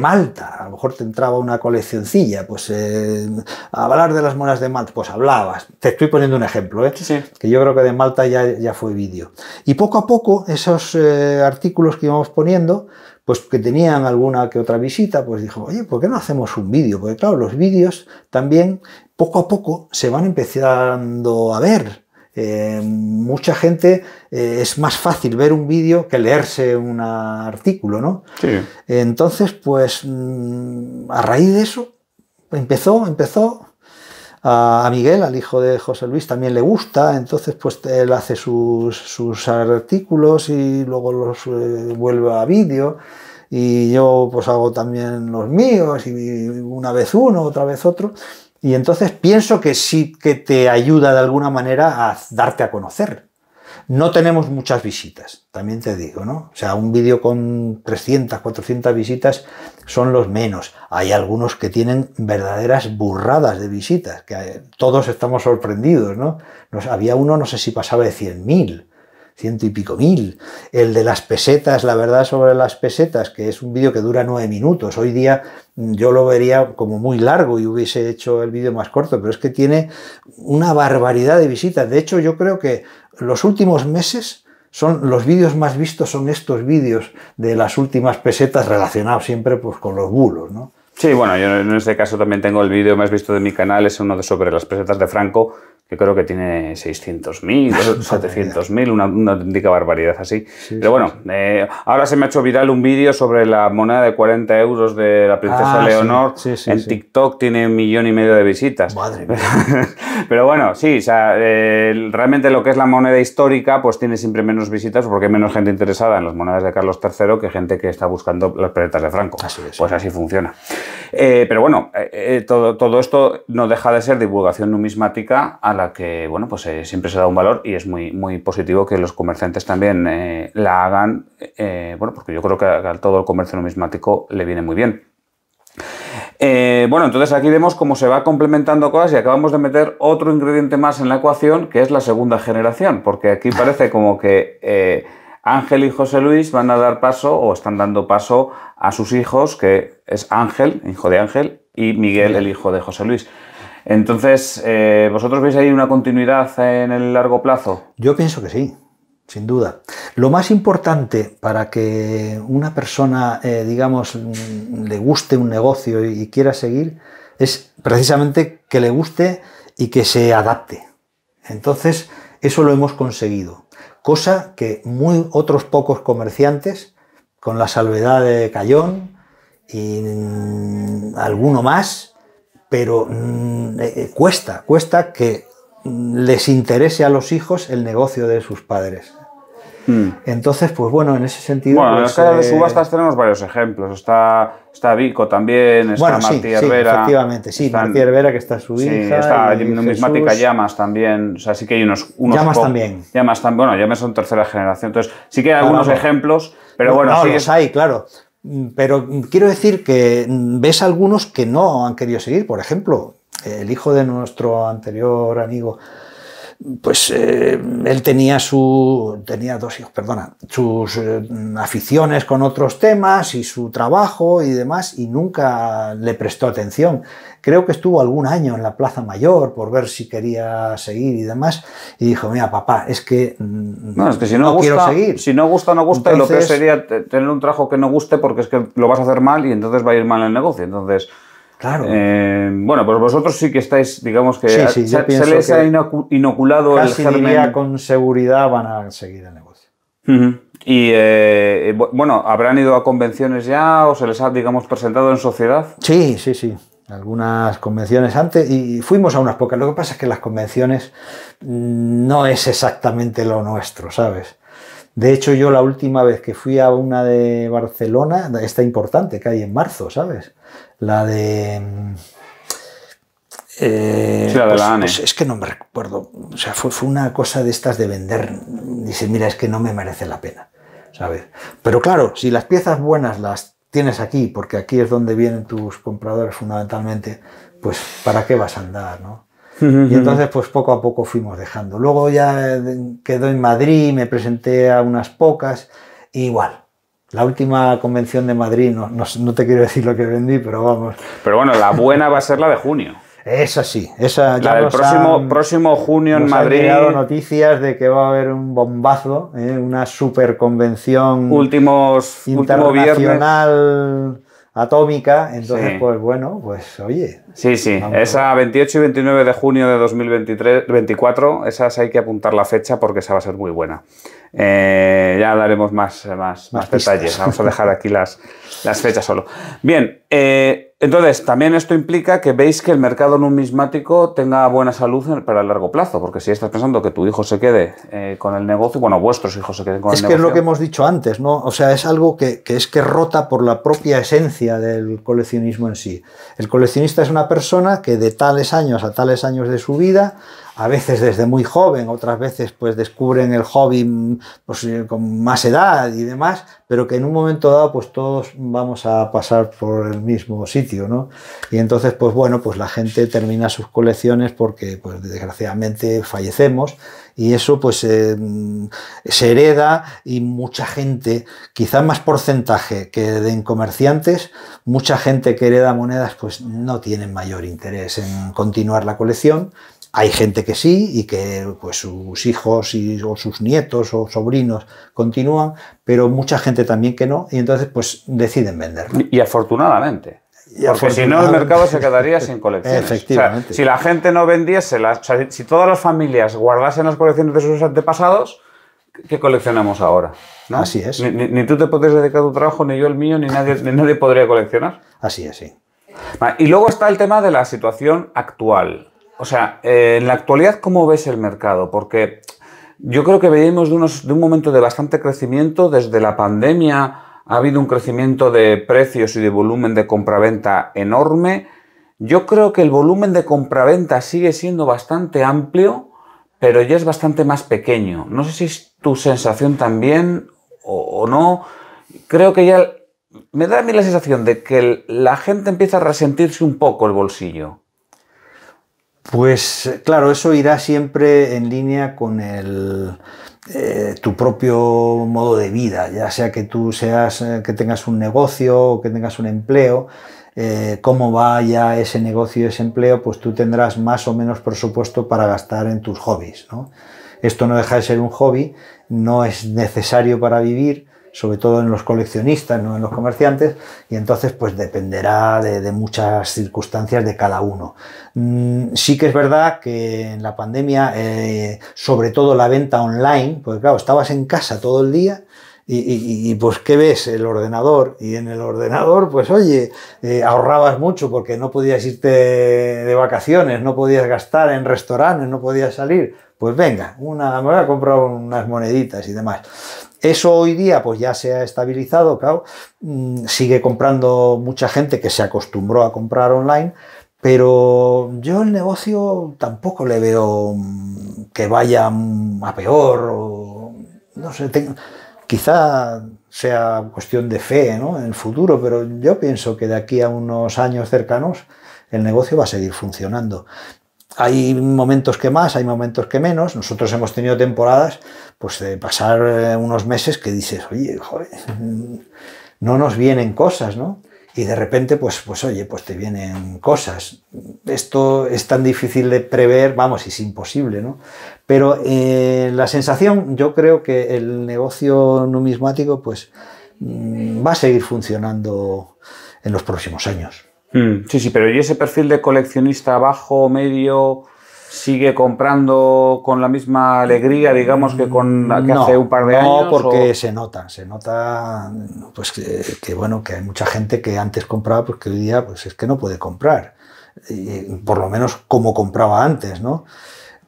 Malta, a lo mejor te entraba una coleccioncilla, pues eh, hablar de las monedas de Malta, pues hablabas, te estoy poniendo un ejemplo, ¿eh? que yo creo que de Malta ya, ya fue vídeo. Y poco a poco esos artículos que íbamos poniendo, pues que tenían alguna que otra visita, pues dijo, oye, ¿por qué no hacemos un vídeo? Porque claro, los vídeos también poco a poco se van empezando a ver. Eh, mucha gente eh, es más fácil ver un vídeo que leerse un artículo, ¿no? Sí. Entonces, pues mm, a raíz de eso empezó, empezó a, Miguel, al hijo de José Luis, también le gusta, entonces pues él hace sus, sus artículos y luego los eh, vuelve a vídeo y yo pues hago también los míos y una vez uno, otra vez otro. Y entonces pienso que sí que te ayuda de alguna manera a darte a conocer. No tenemos muchas visitas, también te digo, ¿no? O sea, un vídeo con 300, 400 visitas son los menos. Hay algunos que tienen verdaderas burradas de visitas, que eh, todos estamos sorprendidos, ¿no? había uno, no sé si pasaba de 100.000, ciento y pico mil. El de las pesetas, la verdad sobre las pesetas, que es un vídeo que dura nueve minutos. Hoy día mm, yo lo vería como muy largo y hubiese hecho el vídeo más corto, pero es que tiene una barbaridad de visitas. De hecho, yo creo que los últimos meses son los vídeos más vistos son estos vídeos de las últimas pesetas relacionados siempre pues, con los bulos, ¿no? Sí, bueno, yo en este caso también tengo el vídeo más visto de mi canal, es uno de sobre las pesetas de Franco, que creo que tiene 600.000, 700.000, una, una auténtica barbaridad así. Pero bueno, eh, ahora se me ha hecho viral un vídeo sobre la moneda de 40 euros de la princesa ah, Leonor. en TikTok tiene un millón y medio de visitas. Madre Pero bueno, sí, realmente lo que es la moneda histórica, pues tiene siempre menos visitas porque hay menos gente interesada en las monedas de Carlos III que gente que está buscando las peretas de Franco. Así pues así funciona. Eh, pero bueno, eh, todo, todo esto no deja de ser divulgación numismática a la que bueno, pues, eh, siempre se da un valor y es muy, muy positivo que los comerciantes también eh, la hagan, eh, bueno, porque yo creo que a, todo el comercio numismático le viene muy bien. bueno, entonces aquí vemos cómo se va complementando cosas y acabamos de meter otro ingrediente más en la ecuación, que es la segunda generación, porque aquí parece como que Ángel y José Luis van a dar paso o están dando paso a sus hijos, que es Ángel, hijo de Ángel, y Miguel, el hijo de José Luis. Entonces, eh, ¿vosotros veis ahí una continuidad en el largo plazo? Yo pienso que sí, sin duda. Lo más importante para que una persona, eh, digamos, mm, le guste un negocio y quiera seguir, es precisamente que le guste y que se adapte. Entonces, eso lo hemos conseguido. Cosa que muy otros pocos comerciantes, con la salvedad de Cayón y mm, alguno más, pero mm, eh, eh, cuesta, cuesta que mm, les interese a los hijos el negocio de sus padres. Hmm. Entonces, pues bueno, en ese sentido. Bueno, en pues, la de eh, subastas tenemos varios ejemplos. Está, Vico también, está bueno, Martí sí, efectivamente, sí, Martí que está su sí, hija. Está y numismática Llamas también. O sea, sí que hay unos. llamas también. Llamas también. Bueno, Llamas son tercera generación. Entonces, sí que hay algunos ejemplos, pero bueno. los hay, claro. Mm, pero mm, quiero decir que mm, ves algunos que no han querido seguir. Por ejemplo, el hijo de nuestro anterior amigo, pues eh, él tenía su tenía dos hijos, perdona, sus eh, aficiones con otros temas y su trabajo y demás y nunca le prestó atención. Creo que estuvo algún año en la Plaza Mayor por ver si quería seguir y demás. Y dijo, mira, papá, es que mm, no, es que si no, gusta, quiero seguir. Si no gusta, no gusta. y lo que sería tener un trabajo que no guste porque es que lo vas a hacer mal y entonces va a ir mal el negocio. Entonces... Claro. Eh, bueno, pues vosotros sí que estáis, digamos que sí, se, les ha inoculado el germen. Diría con seguridad van a seguir el negocio. Y eh, bueno, ¿habrán ido a convenciones ya o se les ha, digamos, presentado en sociedad? Sí, sí, sí algunas convenciones antes y fuimos a unas pocas. Lo que pasa es que las convenciones mm, no es exactamente lo nuestro, ¿sabes? De hecho, yo la última vez que fui a una de Barcelona, esta importante que hay en marzo, ¿sabes? La de... Mm, eh, pues, pues, es que no me recuerdo. O sea, fue, fue una cosa de estas de vender. Dice, mira, es que no me merece la pena. ¿sabes? Pero claro, si las piezas buenas las tienes aquí, porque aquí es donde vienen tus compradores fundamentalmente, pues ¿para qué vas a andar? ¿no? Y entonces, pues poco a poco fuimos dejando. Luego ya eh, quedó en Madrid, me presenté a unas pocas, y e igual. La última convención de Madrid, no te quiero decir lo que vendí, pero vamos. Pero bueno, la buena va a ser la de junio. Esa sí, esa ya. La próximo, próximo junio en Madrid. Han noticias de que va a haber un bombazo, ¿eh? una superconvención Últimos, internacional atómica. Entonces, pues bueno, pues oye. Sí, sí, esa 28 y 29 de junio de 2024, esas hay que apuntar la fecha porque esa va a ser muy buena. Eh, ya daremos más, más, más, detalles. Vamos a dejar aquí las, las fechas solo. Bien, eh, entonces, también esto implica que veis que el mercado numismático tenga buena salud para el largo plazo, porque si estás pensando que tu hijo se quede eh, con el negocio, bueno, vuestros hijos se queden con el negocio. Es que es lo que hemos dicho antes, ¿no? O sea, es algo que, es que rota por la propia esencia del coleccionismo en sí. El coleccionista es una persona que de tales años a tales años de su vida a veces desde muy joven, otras veces pues descubren el hobby mm, pues, eh, con más edad y demás, pero que en un momento dado pues todos vamos a pasar por el mismo sitio, ¿no? Y entonces pues bueno, pues la gente termina sus colecciones porque pues desgraciadamente fallecemos y eso pues eh, mm, se hereda y mucha gente, quizás más porcentaje que de comerciantes, mucha gente que hereda monedas pues no tiene mayor interés en continuar la colección hay gente que sí y que pues, sus hijos o sus nietos o sobrinos continúan, pero mucha gente también que no, y entonces pues deciden vender. Y, afortunadamente. porque si no, el mercado se quedaría sin colecciones. Efectivamente. si la gente no vendiese, si todas las familias guardasen las colecciones de sus antepasados, ¿qué coleccionamos ahora? Así es. Ni, tú te podrías dedicar a tu trabajo, ni yo el mío, ni nadie, nadie podría coleccionar. Así es, Y luego está el tema de la situación actual. O sea, eh, en la actualidad, ¿cómo ves el mercado? Porque yo creo que venimos de, un momento de bastante crecimiento. Desde la pandemia ha habido un crecimiento de precios y de volumen de compraventa enorme. Yo creo que el volumen de compraventa sigue siendo bastante amplio, pero ya es bastante más pequeño. No sé si es tu sensación también o no. Creo que ya me da a mí la sensación de que la gente empieza a resentirse un poco el bolsillo. Pues claro, eso irá siempre en línea con el, eh, tu propio modo de vida, ya sea que tú seas, eh, que tengas un negocio o que tengas un empleo, eh, cómo vaya ese negocio, ese empleo, pues tú tendrás más o menos presupuesto para gastar en tus hobbies. ¿no? Esto no deja de ser un hobby, no es necesario para vivir, sobre todo en los coleccionistas, no en los comerciantes, y entonces pues dependerá de, muchas circunstancias de cada uno. Mm, sí que es verdad que en la pandemia, eh, sobre todo la venta online, porque claro, estabas en casa todo el día, y, pues qué ves el ordenador y en el ordenador pues oye eh, ahorrabas mucho porque no podías irte de vacaciones no podías gastar en restaurantes no podías salir pues venga una me voy a comprar unas moneditas y demás eso hoy día pues ya se ha estabilizado, claro. Mm, sigue comprando mucha gente que se acostumbró a comprar online, pero yo el negocio tampoco le veo mm, que vaya mm, a peor no sé, quizá sea cuestión de fe en el futuro, pero yo pienso que de aquí a unos años cercanos el negocio va a seguir funcionando hay momentos que más, hay momentos que menos. Nosotros hemos tenido temporadas, pues de pasar eh, unos meses que dices, oye, joder, mm, no nos vienen cosas, ¿no? Y de repente, pues, pues oye, pues te vienen cosas. Esto es tan difícil de prever, vamos, es imposible, ¿no? Pero eh, la sensación, yo creo que el negocio numismático, pues, mm, va a seguir funcionando en los próximos años. Mm. sí, sí, pero ¿y ese perfil de coleccionista bajo, o medio, sigue comprando con la misma alegría, digamos, que, con, que hace un par de años? No, porque se nota, se nota pues que, bueno, que hay mucha gente que antes compraba, porque pues, hoy día pues, es que no puede comprar, y, por lo menos como compraba antes, ¿no?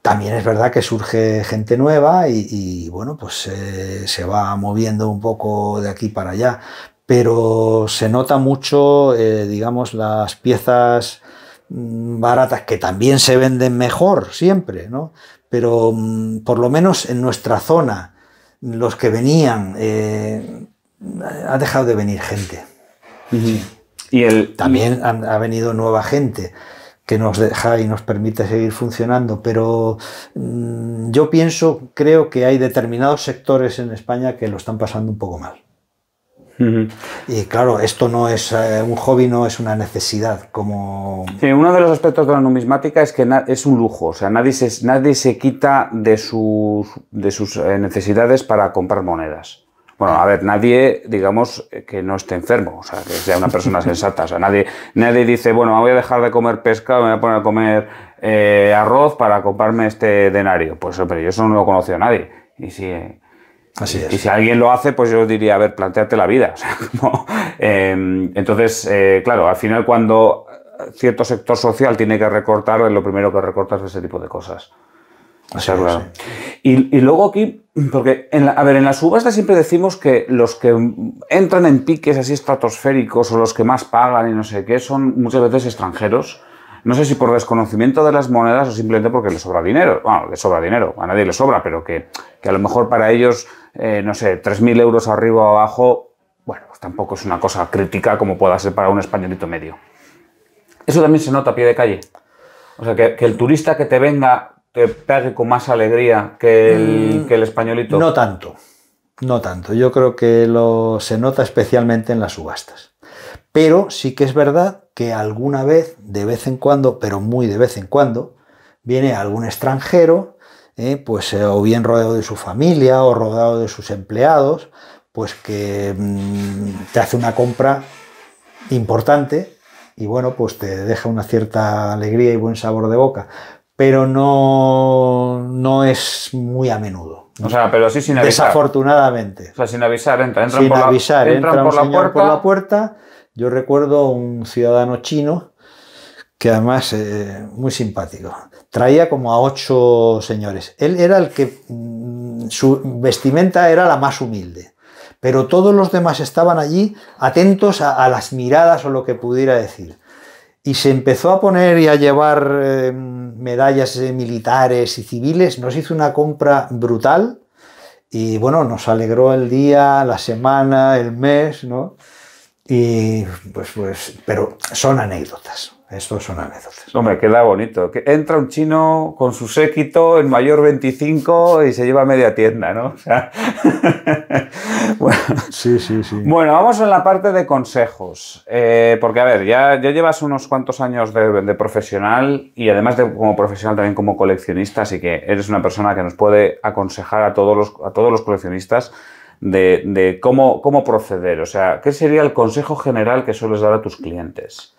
También es verdad que surge gente nueva y, bueno, pues eh, se va moviendo un poco de aquí para allá pero se nota mucho, eh, digamos, las piezas mm, baratas que también se venden mejor siempre, ¿no? Pero mm, por lo menos en nuestra zona, los que venían, eh, ha dejado de venir gente. Y También ha venido nueva gente que nos deja y nos permite seguir funcionando, pero mm, yo pienso, creo que hay determinados sectores en España que lo están pasando un poco mal. Y claro, esto no es eh, un hobby, no es una necesidad. Como... uno de los aspectos de la numismática es que es un lujo, o sea, nadie se, nadie se quita de sus, de sus eh, necesidades para comprar monedas. Bueno, a ver, nadie, digamos, eh, que no esté enfermo, o sea, que sea una persona sensata. O sea, nadie, nadie dice, bueno, voy a dejar de comer pesca, me voy a poner a comer arroz para comprarme este denario. Pues, pero yo eso no lo conoció nadie. Y si. Y si alguien lo hace, pues yo diría, a ver, plantearte la vida. Em, entonces, eh, claro, al final cuando cierto sector social tiene que recortar, lo primero que recortas es ese tipo de cosas. O sea, claro. y, y, luego aquí, porque, en a ver, en la subastas siempre decimos que los que entran en piques así estratosféricos o los que más pagan y no sé qué son muchas veces extranjeros. No sé si por desconocimiento de las monedas o simplemente porque les sobra dinero. Bueno, les sobra dinero, a nadie le sobra, pero que, que a lo mejor para ellos eh, no sé, 3.000 euros arriba o abajo, bueno, pues tampoco es una cosa crítica como pueda ser para un españolito medio. Eso también se nota a pie de calle. O sea, que, el turista que te venga te pague con más alegría que el, mm, que el españolito. No tanto, no tanto. Yo creo que lo se nota especialmente en las subastas. Pero sí que es verdad que alguna vez, de vez en cuando, pero muy de vez en cuando, viene algún extranjero ¿eh? pues eh, o bien rodeado de su familia o rodeado de sus empleados, pues que mm, te hace una compra importante y bueno, pues te deja una cierta alegría y buen sabor de boca, pero no, no es muy a menudo. O sea, pero sí sin avisar. Desafortunadamente. O sea, sin avisar, entra, entran por avisar, entra por, la puerta. por la puerta. Yo recuerdo un ciudadano chino que además eh, muy simpático. Traía como a ocho señores. Él era el que mm, su vestimenta era la más humilde, pero todos los demás estaban allí atentos a, las miradas o lo que pudiera decir. Y se empezó a poner y a llevar eh, medallas eh, militares y civiles. Nos hizo una compra brutal y bueno, nos alegró el día, la semana, el mes, ¿no? Y pues, pues, pero son anécdotas esto son anécdotas. No, me queda bonito. Que entra un chino con su séquito, en mayor 25, y se lleva media tienda, ¿no? O sea... bueno. Sí, sí, sí. Bueno, vamos en la parte de consejos. Eh, porque, a ver, ya, llevas unos cuantos años de, profesional y además de como profesional también como coleccionista, así que eres una persona que nos puede aconsejar a todos los, a todos los coleccionistas. De, cómo, cómo proceder, o sea, ¿qué sería el consejo general que sueles dar a tus clientes?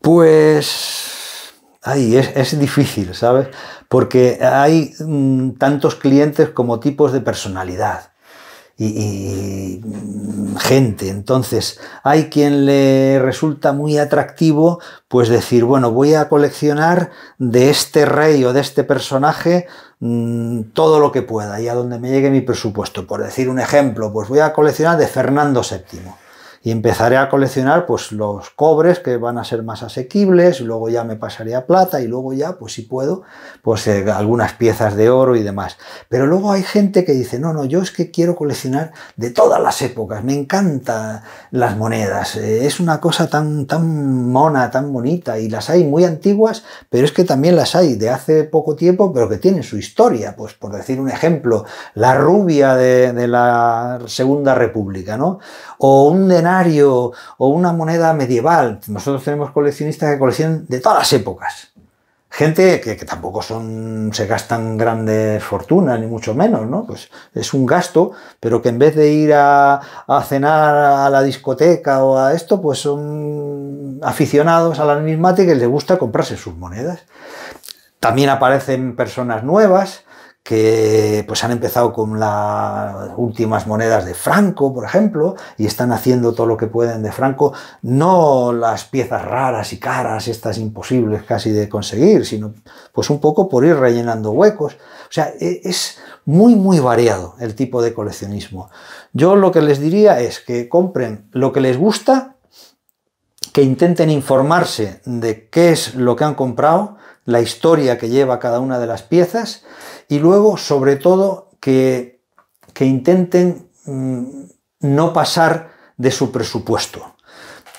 Pues ay, es, difícil, ¿sabes? Porque hay mm, tantos clientes como tipos de personalidad y, mm, gente. Entonces, hay quien le resulta muy atractivo, pues decir, bueno, voy a coleccionar de este rey o de este personaje mm, todo lo que pueda y a donde me llegue mi presupuesto. Por decir un ejemplo, pues voy a coleccionar de Fernando VII y empezaré a coleccionar pues los cobres que van a ser más asequibles, luego ya me pasaré a plata y luego ya, pues si puedo, pues eh, algunas piezas de oro y demás. Pero luego hay gente que dice, no, no, yo es que quiero coleccionar de todas las épocas, me encantan las monedas, eh, es una cosa tan, tan mona, tan bonita y las hay muy antiguas, pero es que también las hay de hace poco tiempo, pero que tienen su historia, pues por decir un ejemplo, la rubia de, de la Segunda República, ¿no? o un denario o una moneda medieval. Nosotros tenemos coleccionistas que coleccionan de todas las épocas. Gente que, tampoco son, se gastan grandes fortunas, ni mucho menos, ¿no? Pues es un gasto, pero que en vez de ir a, cenar a la discoteca o a esto, pues son aficionados a la numismática y les gusta comprarse sus monedas. También aparecen personas nuevas que pues han empezado con las últimas monedas de Franco, por ejemplo, y están haciendo todo lo que pueden de Franco, no las piezas raras y caras, estas imposibles casi de conseguir, sino pues un poco por ir rellenando huecos. O sea, e, es muy, muy variado el tipo de coleccionismo. Yo lo que les diría es que compren lo que les gusta, que intenten informarse de qué es lo que han comprado, la historia que lleva cada una de las piezas y luego, sobre todo, que, que intenten mm, no pasar de su presupuesto,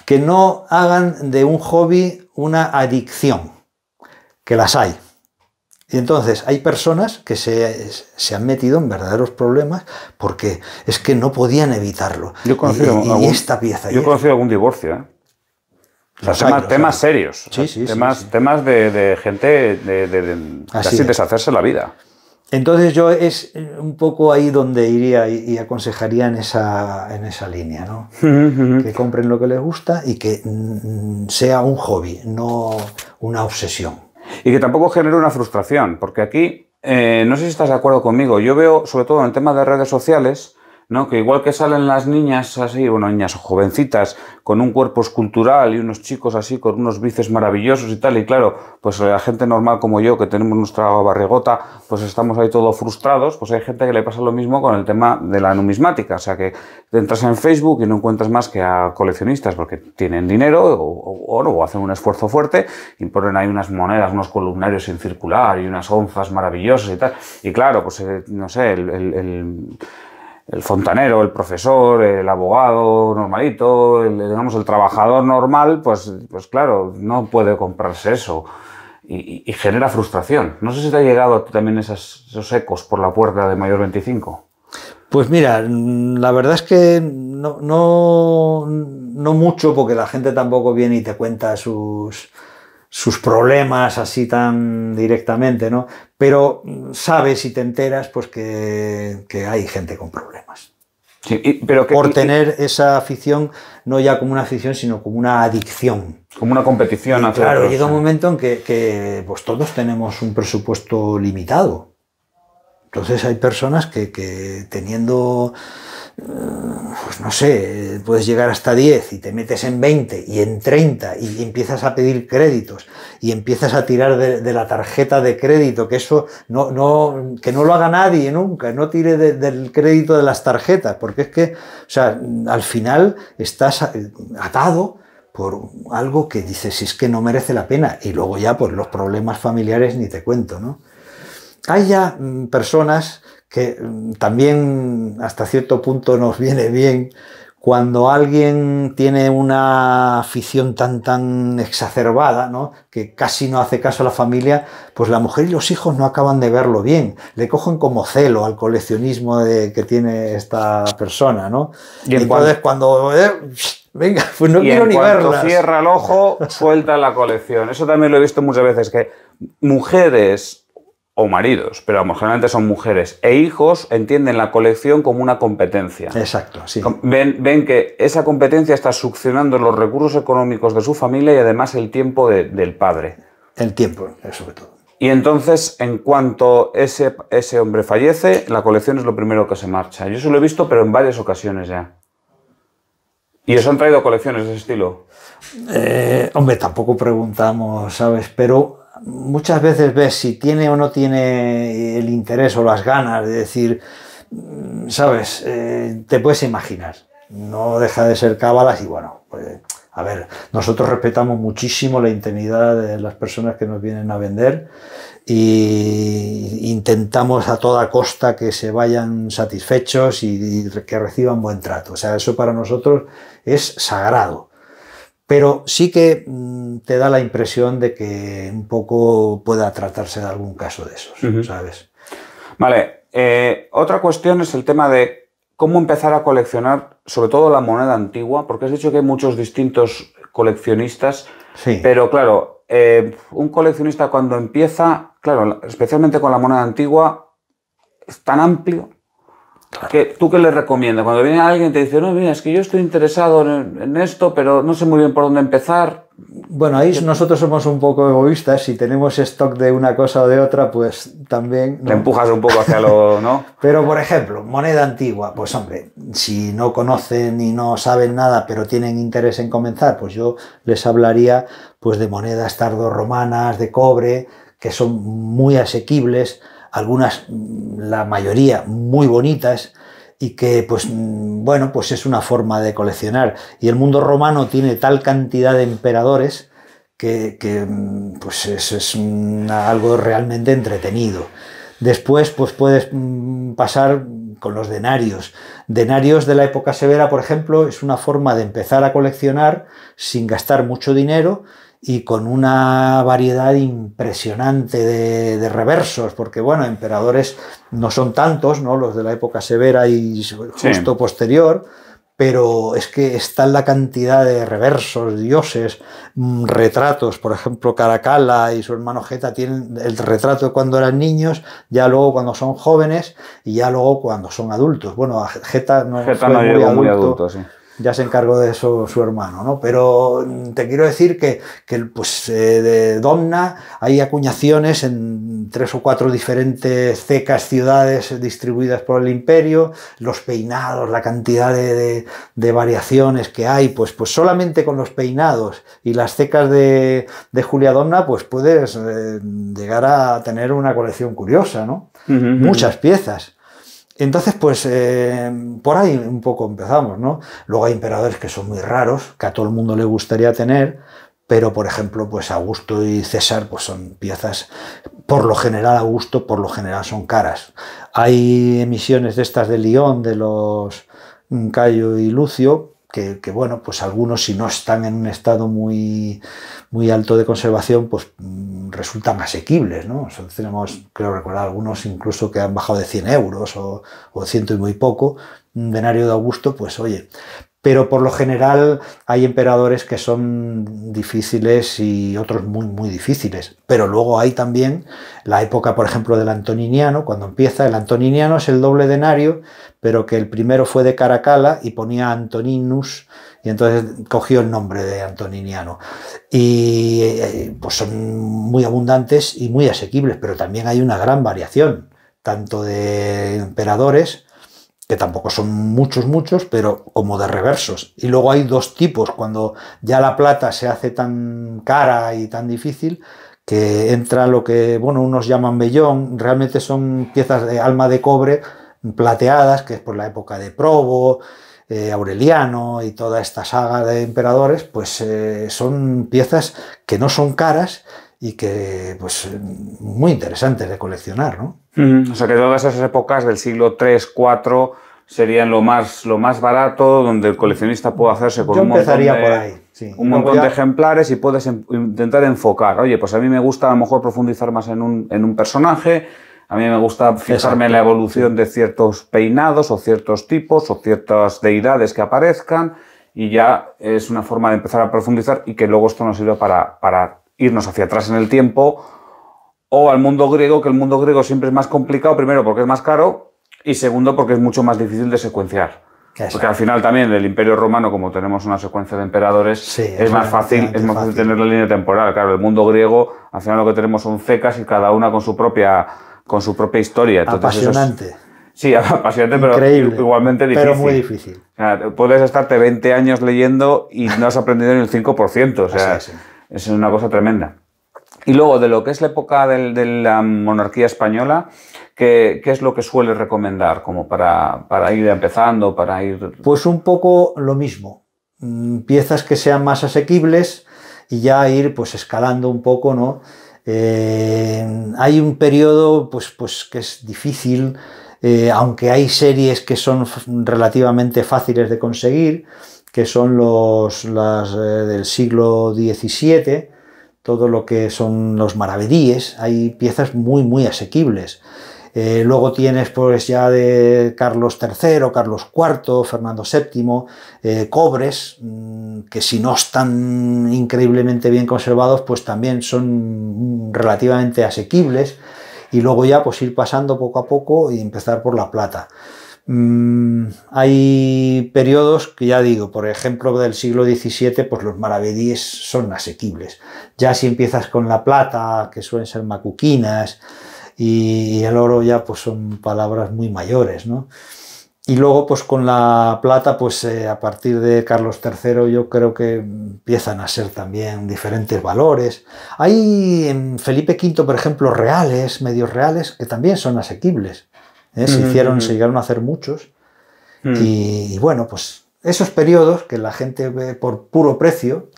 que no hagan de un hobby una adicción, que las hay. Y entonces hay personas que se, han metido en verdaderos problemas porque es que no podían evitarlo. Yo esta pieza. Yo he algún divorcio. ¿eh? O temas, serios. temas, temas de, gente de, casi deshacerse la vida. Entonces yo es eh, un poco ahí donde iría y, aconsejaría en esa, línea, ¿no? que compren lo que les gusta y que mm, sea un hobby, no una obsesión. Y que tampoco genere una frustración, porque aquí, eh, no sé si estás de acuerdo conmigo, yo veo, sobre todo en el tema de redes sociales, ¿no? Que igual que salen las niñas así, bueno, niñas jovencitas, con un cuerpo escultural y unos chicos así, con unos bíceps maravillosos y tal, y claro, pues la gente normal como yo, que tenemos nuestra barrigota, pues estamos ahí todos frustrados, pues hay gente que le pasa lo mismo con el tema de la numismática, o sea que entras en Facebook y no encuentras más que a coleccionistas porque tienen dinero o oro o hacen un esfuerzo fuerte y ponen ahí unas monedas, unos columnarios en circular y unas onzas maravillosas y tal, y claro, pues eh, no sé, el el fontanero, el profesor, el abogado normalito, el, digamos, el trabajador normal, pues, pues claro, no puede comprarse eso y, genera frustración. No sé si te ha llegado también esos ecos por la puerta de Mayor 25. Pues mira, la verdad es que no, no, no mucho porque la gente tampoco viene y te cuenta sus, sus problemas así tan directamente, ¿no? Pero mm, sabes y te enteras, pues que, hay gente con problemas. Sí, pero Por tener esa afición, no ya como una afición, sino como una adicción. Como una competición. A claro, llega un momento en que, pues todos tenemos un presupuesto limitado. Entonces hay personas que, que teniendo pues no sé, puedes llegar hasta 10 y te metes en 20 y en 30 y empiezas a pedir créditos y empiezas a tirar de, la tarjeta de crédito, que eso no, que no lo haga nadie nunca, no tire del crédito de las tarjetas, porque es que, o sea, al final estás atado por algo que dices, si es que no merece la pena, y luego ya, por pues, los problemas familiares ni te cuento, ¿no? Hay ya mm, personas que mm, también hasta cierto punto nos viene bien cuando alguien tiene una afición tan tan exacerbada, que casi no hace caso a la familia, pues la mujer y los hijos no acaban de verlo bien, le cogen como celo al coleccionismo de, que tiene esta persona, ¿no? Y, entonces cuando eh, venga, pues no quiero ni verlo. cierra el ojo, suelta la colección. Eso también lo he visto muchas veces que mujeres o maridos, pero generalmente son mujeres e hijos entienden la colección como una competencia. Exacto, sí. Ven, ven que esa competencia está succionando los recursos económicos de su familia y además el tiempo del padre. El tiempo, eh, sobre todo. Y entonces, en cuanto ese, ese hombre fallece, la colección es lo primero que se marcha. Yo eso lo he visto, pero en varias ocasiones ya. ¿Y os han traído colecciones de ese estilo? Eh, hombre, tampoco preguntamos, ¿sabes? Pero muchas veces ves si tiene o no tiene el interés o las ganas de decir, mm, sabes, eh, te puedes imaginar. No deja de ser cábalas y bueno, pues, a ver, nosotros respetamos muchísimo la intimidad de las personas que nos vienen a vender y intentamos a toda costa que se vayan satisfechos y, y que reciban buen trato. O sea, eso para nosotros es sagrado pero sí que mm, te da la impresión de que un poco pueda tratarse de algún caso de esos, ¿sabes? Vale, eh, otra cuestión es el tema de cómo empezar a coleccionar, sobre todo la moneda antigua, porque has dicho que hay muchos distintos coleccionistas, sí. pero claro, eh, un coleccionista cuando empieza, claro, especialmente con la moneda antigua, es tan amplio ¿Tú qué le recomiendas? Cuando viene alguien y te dice, no, mira, es que yo estoy interesado en, esto, pero no sé muy bien por dónde empezar. Bueno, ahí nosotros somos un poco egoístas. Si tenemos stock de una cosa o de otra, pues también... Te empujas un poco hacia lo... ¿no? pero, por ejemplo, moneda antigua. Pues hombre, si no conocen y no saben nada, pero tienen interés en comenzar, pues yo les hablaría pues de monedas tardorromanas, de cobre, que son muy asequibles algunas, mm, la mayoría, muy bonitas y que, pues, mm, bueno, pues es una forma de coleccionar. Y el mundo romano tiene tal cantidad de emperadores que, mm, pues es, es algo realmente entretenido. Después, pues puedes pasar con los denarios. Denarios de la época severa, por ejemplo, es una forma de empezar a coleccionar sin gastar mucho dinero y con una variedad impresionante de, reversos, porque bueno, emperadores no son tantos, ¿no? Los de la época severa y justo posterior, pero es que está la cantidad de reversos, dioses, mm, retratos, por ejemplo, Caracalla y su hermano Geta tienen el retrato cuando eran niños, ya luego cuando son jóvenes y ya luego cuando son adultos. Bueno, Geta no es muy, adulto, muy adulto, sí ya se encargó de eso su hermano, ¿no? Pero mm, te quiero decir que, pues, eh, de Domna hay acuñaciones en tres o cuatro diferentes cecas, ciudades distribuidas por el imperio, los peinados, la cantidad de, variaciones que hay, pues, pues solamente con los peinados y las cecas de, Julia Domna, pues puedes eh, llegar a tener una colección curiosa, ¿no? Muchas piezas. Entonces, pues eh, por ahí un poco empezamos, ¿no? Luego hay emperadores que son muy raros, que a todo el mundo le gustaría tener, pero por ejemplo, pues Augusto y César pues son piezas, por lo general Augusto, por lo general son caras. Hay emisiones de estas de León, de los mm, Cayo y Lucio, que, bueno, pues algunos si no están en un estado muy, muy alto de conservación, pues mm, resultan asequibles, ¿no? tenemos, creo recordar, algunos incluso que han bajado de 100 euros o, ciento y muy poco. Un denario de Augusto, pues oye, pero por lo general hay emperadores que son difíciles y otros muy, muy difíciles. Pero luego hay también la época, por ejemplo, del antoniniano, cuando empieza, el antoniniano es el doble denario, pero que el primero fue de Caracala y ponía Antoninus, y entonces cogió el nombre de antoniniano. Y eh, pues son muy abundantes y muy asequibles, pero también hay una gran variación, tanto de emperadores, que tampoco son muchos, muchos, pero como de reversos. Y luego hay dos tipos, cuando ya la plata se hace tan cara y tan difícil, que entra lo que, bueno, unos llaman vellón, realmente son piezas de alma de cobre plateadas, que es por la época de Probo, eh, Aureliano y toda esta saga de emperadores, pues eh, son piezas que no son caras y que, pues, muy interesantes de coleccionar, ¿no? o sea, que todas esas épocas del siglo 3, 4 serían lo más, lo más barato, donde el coleccionista puede hacerse con un montón, de, por ahí, un montón de ejemplares y puedes em, intentar enfocar. Oye, pues a mí me gusta a lo mejor profundizar más en un, en un personaje, a mí me gusta fijarme en la evolución de ciertos peinados o ciertos tipos o ciertas deidades que aparezcan y ya es una forma de empezar a profundizar y que luego esto nos sirva para, para irnos hacia atrás en el tiempo o al mundo griego, que el mundo griego siempre es más complicado, primero porque es más caro y segundo porque es mucho más difícil de secuenciar. Porque al final también el Imperio Romano, como tenemos una secuencia de emperadores, es, más fácil, es tener la línea temporal. Claro, el mundo griego, al final lo que tenemos son cecas y cada una con su propia, con su propia historia. apasionante. es, sí, apasionante, pero igualmente difícil. Pero muy difícil. puedes estarte 20 años leyendo y no has aprendido ni el 5%. O sea, es una cosa tremenda. Y luego, de lo que es la época de la monarquía española, ¿qué, es lo que suele recomendar como para, ir empezando, para ir...? Pues un poco lo mismo. Mm, piezas que sean más asequibles y ya ir pues escalando un poco, ¿no? Eh, hay un periodo pues, pues que es difícil, eh, aunque hay series que son relativamente fáciles de conseguir, que son los, las eh, del siglo XVII, todo lo que son los maravedíes, hay piezas muy, muy asequibles. Eh, luego tienes pues ya de Carlos III, Carlos IV, Fernando VII, eh, cobres, mm, que si no están increíblemente bien conservados, pues también son relativamente asequibles. Y luego ya pues ir pasando poco a poco y empezar por la plata. Mm, hay periodos que ya digo, por ejemplo, del siglo XVII, pues los maravedíes son asequibles. Ya si empiezas con la plata, que suelen ser macuquinas, y el oro ya pues son palabras muy mayores, ¿no? Y luego pues con la plata, pues eh, a partir de Carlos III yo creo que empiezan a ser también diferentes valores. Hay en Felipe V, por ejemplo, reales, medios reales, que también son asequibles. ¿eh? se hicieron, se llegaron a hacer muchos. Mm. Y, bueno, pues esos periodos que la gente ve por puro precio.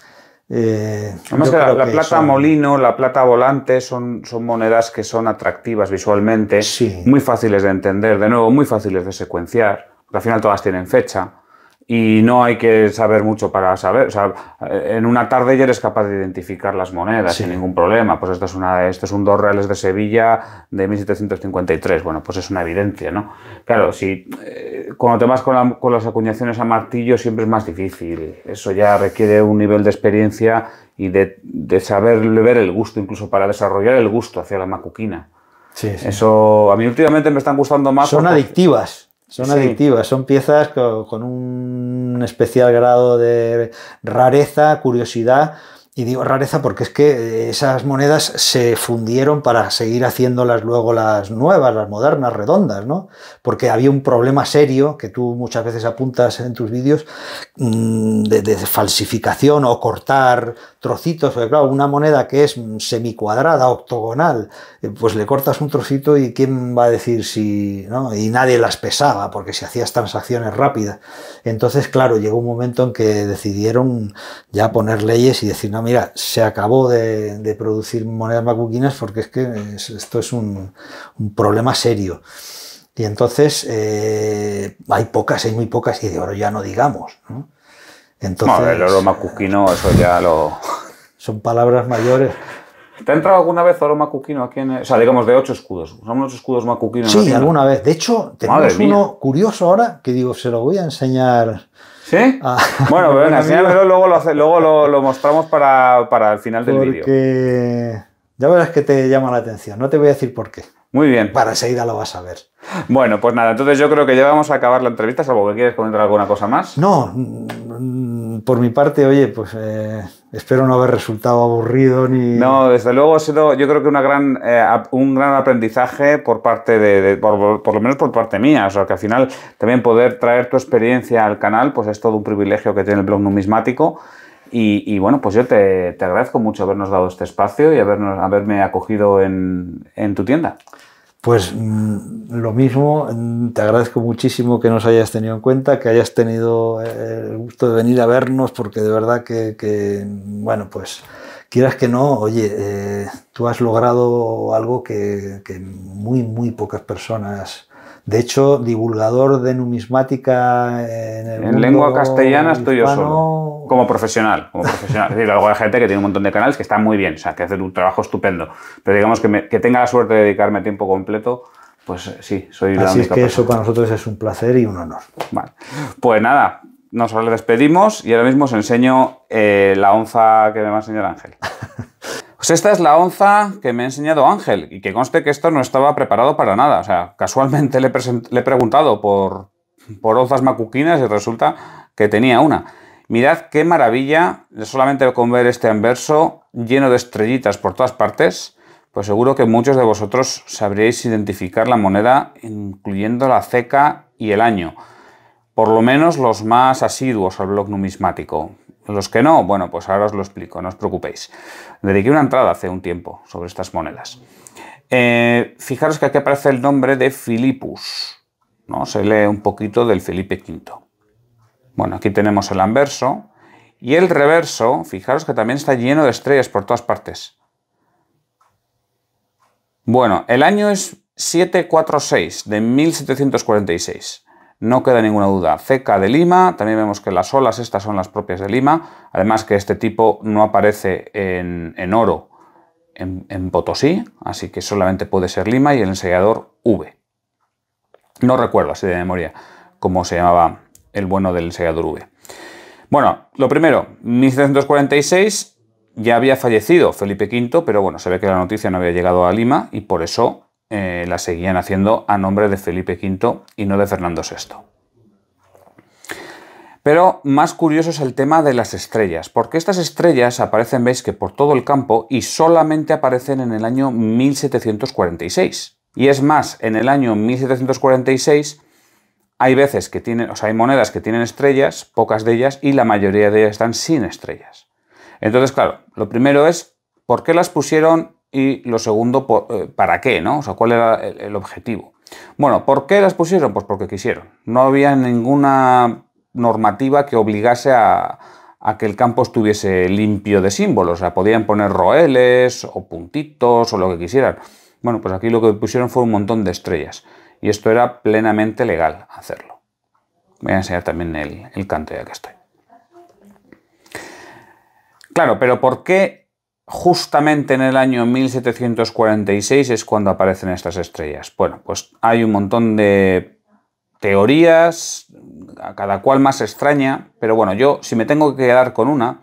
Eh, Además, que la, plata molino, la plata volante son, son monedas que son atractivas visualmente, muy fáciles de entender, de nuevo, muy fáciles de secuenciar, porque al final todas tienen fecha y no hay que saber mucho para saber. O sea, en una tarde ya eres capaz de identificar las monedas sin ningún problema. Pues esto es, una, esto es un dos reales de Sevilla de 1753. Bueno, pues es una evidencia, ¿no? Claro, si eh, cuando te vas con, las acuñaciones a martillo siempre es más difícil. Eso ya requiere un nivel de experiencia y de, de saber ver el gusto, incluso para desarrollar el gusto hacia la macuquina. Sí, sí. Eso a mí últimamente me están gustando más. Son adictivas. Son adictivas, son piezas con un especial grado de rareza, curiosidad y digo rareza porque es que eh, esas monedas se fundieron para seguir haciéndolas luego las nuevas, las modernas, redondas, ¿no? Porque había un problema serio que tú muchas veces apuntas en tus vídeos mm, de, falsificación o cortar trocitos. claro, una moneda que es mm, semicuadrada, octogonal, eh, pues le cortas un trocito y quién va a decir si, ¿no? Y nadie las pesaba porque si hacías transacciones rápidas. Entonces, claro, llegó un momento en que decidieron ya poner leyes y decir, no, mira, se acabó de, producir monedas macuquinas porque es que esto es un, problema serio. Y entonces eh, hay pocas, hay muy pocas, y de oro ya no digamos. Entonces, el oro macuquino, eso ya lo... Son palabras mayores. ¿Te ha entrado alguna vez oro macuquino aquí en O sea, digamos de ocho escudos. ¿Usamos ocho escudos macuquinos. Sí, alguna vez. De hecho, tenemos uno curioso ahora que digo, se lo voy a enseñar ¿Sí? Ah. bueno, bueno, luego, lo, luego lo, mostramos para, el final del vídeo. ya verás que te llama la atención, no te voy a decir por qué. Muy bien. Para enseguida lo vas a ver. Bueno, pues nada, entonces yo creo que ya vamos a acabar la entrevista, salvo que quieres comentar alguna cosa más. No, mm, por mi parte, oye, pues... Eh Espero no haber resultado aburrido ni. No, desde luego ha sido, yo creo que una gran, eh, un gran aprendizaje por parte de, por, lo menos por parte mía. O sea, que al final también poder traer tu experiencia al canal, pues es todo un privilegio que tiene el blog numismático. Y, y bueno, pues yo te, te, agradezco mucho habernos dado este espacio y habernos, haberme acogido en, en tu tienda. Pues mm, lo mismo, mm, te agradezco muchísimo que nos hayas tenido en cuenta, que hayas tenido eh, el gusto de venir a vernos, porque de verdad que, bueno, pues quieras que no, oye, eh, tú has logrado algo que muy, muy pocas personas de hecho, divulgador de numismática en, el en lengua castellana estoy yo solo. Como profesional. Como profesional. es decir, luego hay gente que tiene un montón de canales que está muy bien, o sea, que hace un trabajo estupendo. Pero digamos que, que tenga la suerte de dedicarme tiempo completo, pues eh, sí, soy Así es que eso para nosotros es un placer y un honor. Vale. Pues nada, nos despedimos y ahora mismo os enseño eh, la onza que me va a enseñar Ángel. Pues esta es la onza que me ha enseñado Ángel y que conste que esto no estaba preparado para nada. O sea, casualmente le, he preguntado por, por onzas macuquinas y resulta que tenía una. Mirad qué maravilla, solamente con ver este anverso lleno de estrellitas por todas partes, pues seguro que muchos de vosotros sabríais identificar la moneda incluyendo la ceca y el año, por lo menos los más asiduos al blog numismático. Los que no, bueno, pues ahora os lo explico, no os preocupéis. Dediqué una entrada hace un tiempo sobre estas monedas. Eh, fijaros que aquí aparece el nombre de Filipus. ¿no? Se lee un poquito del Felipe V. Bueno, aquí tenemos el anverso. Y el reverso, fijaros que también está lleno de estrellas por todas partes. Bueno, el año es 746 de 1746 no queda ninguna duda. Ceca de Lima, también vemos que las olas estas son las propias de Lima, además que este tipo no aparece en, oro en, Potosí, así que solamente puede ser Lima y el ensayador V. No recuerdo así de memoria cómo se llamaba el bueno del ensayador V. Bueno, lo primero, 1746 ya había fallecido Felipe V, pero bueno, se ve que la noticia no había llegado a Lima y por eso eh, la seguían haciendo a nombre de Felipe V y no de Fernando VI. Pero más curioso es el tema de las estrellas, porque estas estrellas aparecen, veis que por todo el campo y solamente aparecen en el año 1746. Y es más, en el año 1746 hay veces que tienen, o sea, hay monedas que tienen estrellas, pocas de ellas, y la mayoría de ellas están sin estrellas. Entonces, claro, lo primero es, ¿por qué las pusieron y lo segundo, eh, ¿para qué? ¿no? O sea, ¿cuál era el, objetivo? Bueno, ¿por qué las pusieron? Pues porque quisieron. No había ninguna normativa que obligase a, que el campo estuviese limpio de símbolos. O sea, podían poner roeles o puntitos o lo que quisieran. Bueno, pues aquí lo que pusieron fue un montón de estrellas. Y esto era plenamente legal hacerlo. Voy a enseñar también el, el canto ya que estoy. Claro, pero ¿por qué justamente en el año 1746 es cuando aparecen estas estrellas. Bueno, pues hay un montón de teorías, cada cual más extraña, pero bueno, yo si me tengo que quedar con una,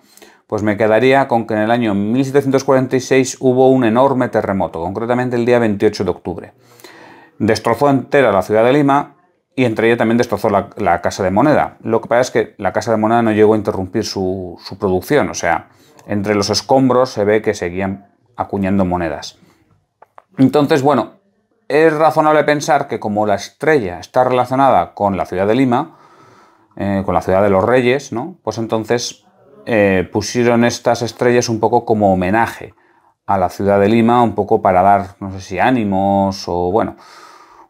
pues me quedaría con que en el año 1746 hubo un enorme terremoto, concretamente el día 28 de octubre. Destrozó entera la ciudad de Lima y entre ella también destrozó la, Casa de Moneda. Lo que pasa es que la Casa de Moneda no llegó a interrumpir su producción, o sea, entre los escombros se ve que seguían acuñando monedas. Entonces, bueno, es razonable pensar que como la estrella está relacionada con la ciudad de Lima, eh, con la ciudad de los reyes, ¿no? pues entonces eh, pusieron estas estrellas un poco como homenaje a la ciudad de Lima, un poco para dar, no sé si ánimos o bueno,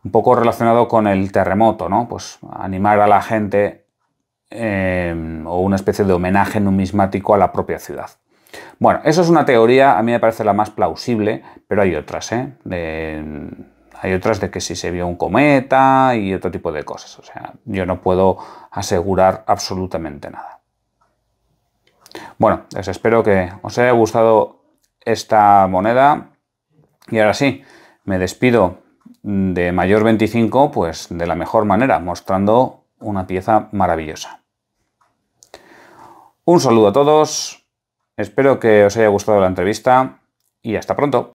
un poco relacionado con el terremoto, ¿no? Pues animar a la gente eh, o una especie de homenaje numismático a la propia ciudad. Bueno, eso es una teoría, a mí me parece la más plausible, pero hay otras, ¿eh? hay otras de que si se vio un cometa y otro tipo de cosas. O sea, yo no puedo asegurar absolutamente nada. Bueno, les pues espero que os haya gustado esta moneda. Y ahora sí, me despido de mayor 25, pues de la mejor manera, mostrando una pieza maravillosa. Un saludo a todos. Espero que os haya gustado la entrevista y hasta pronto.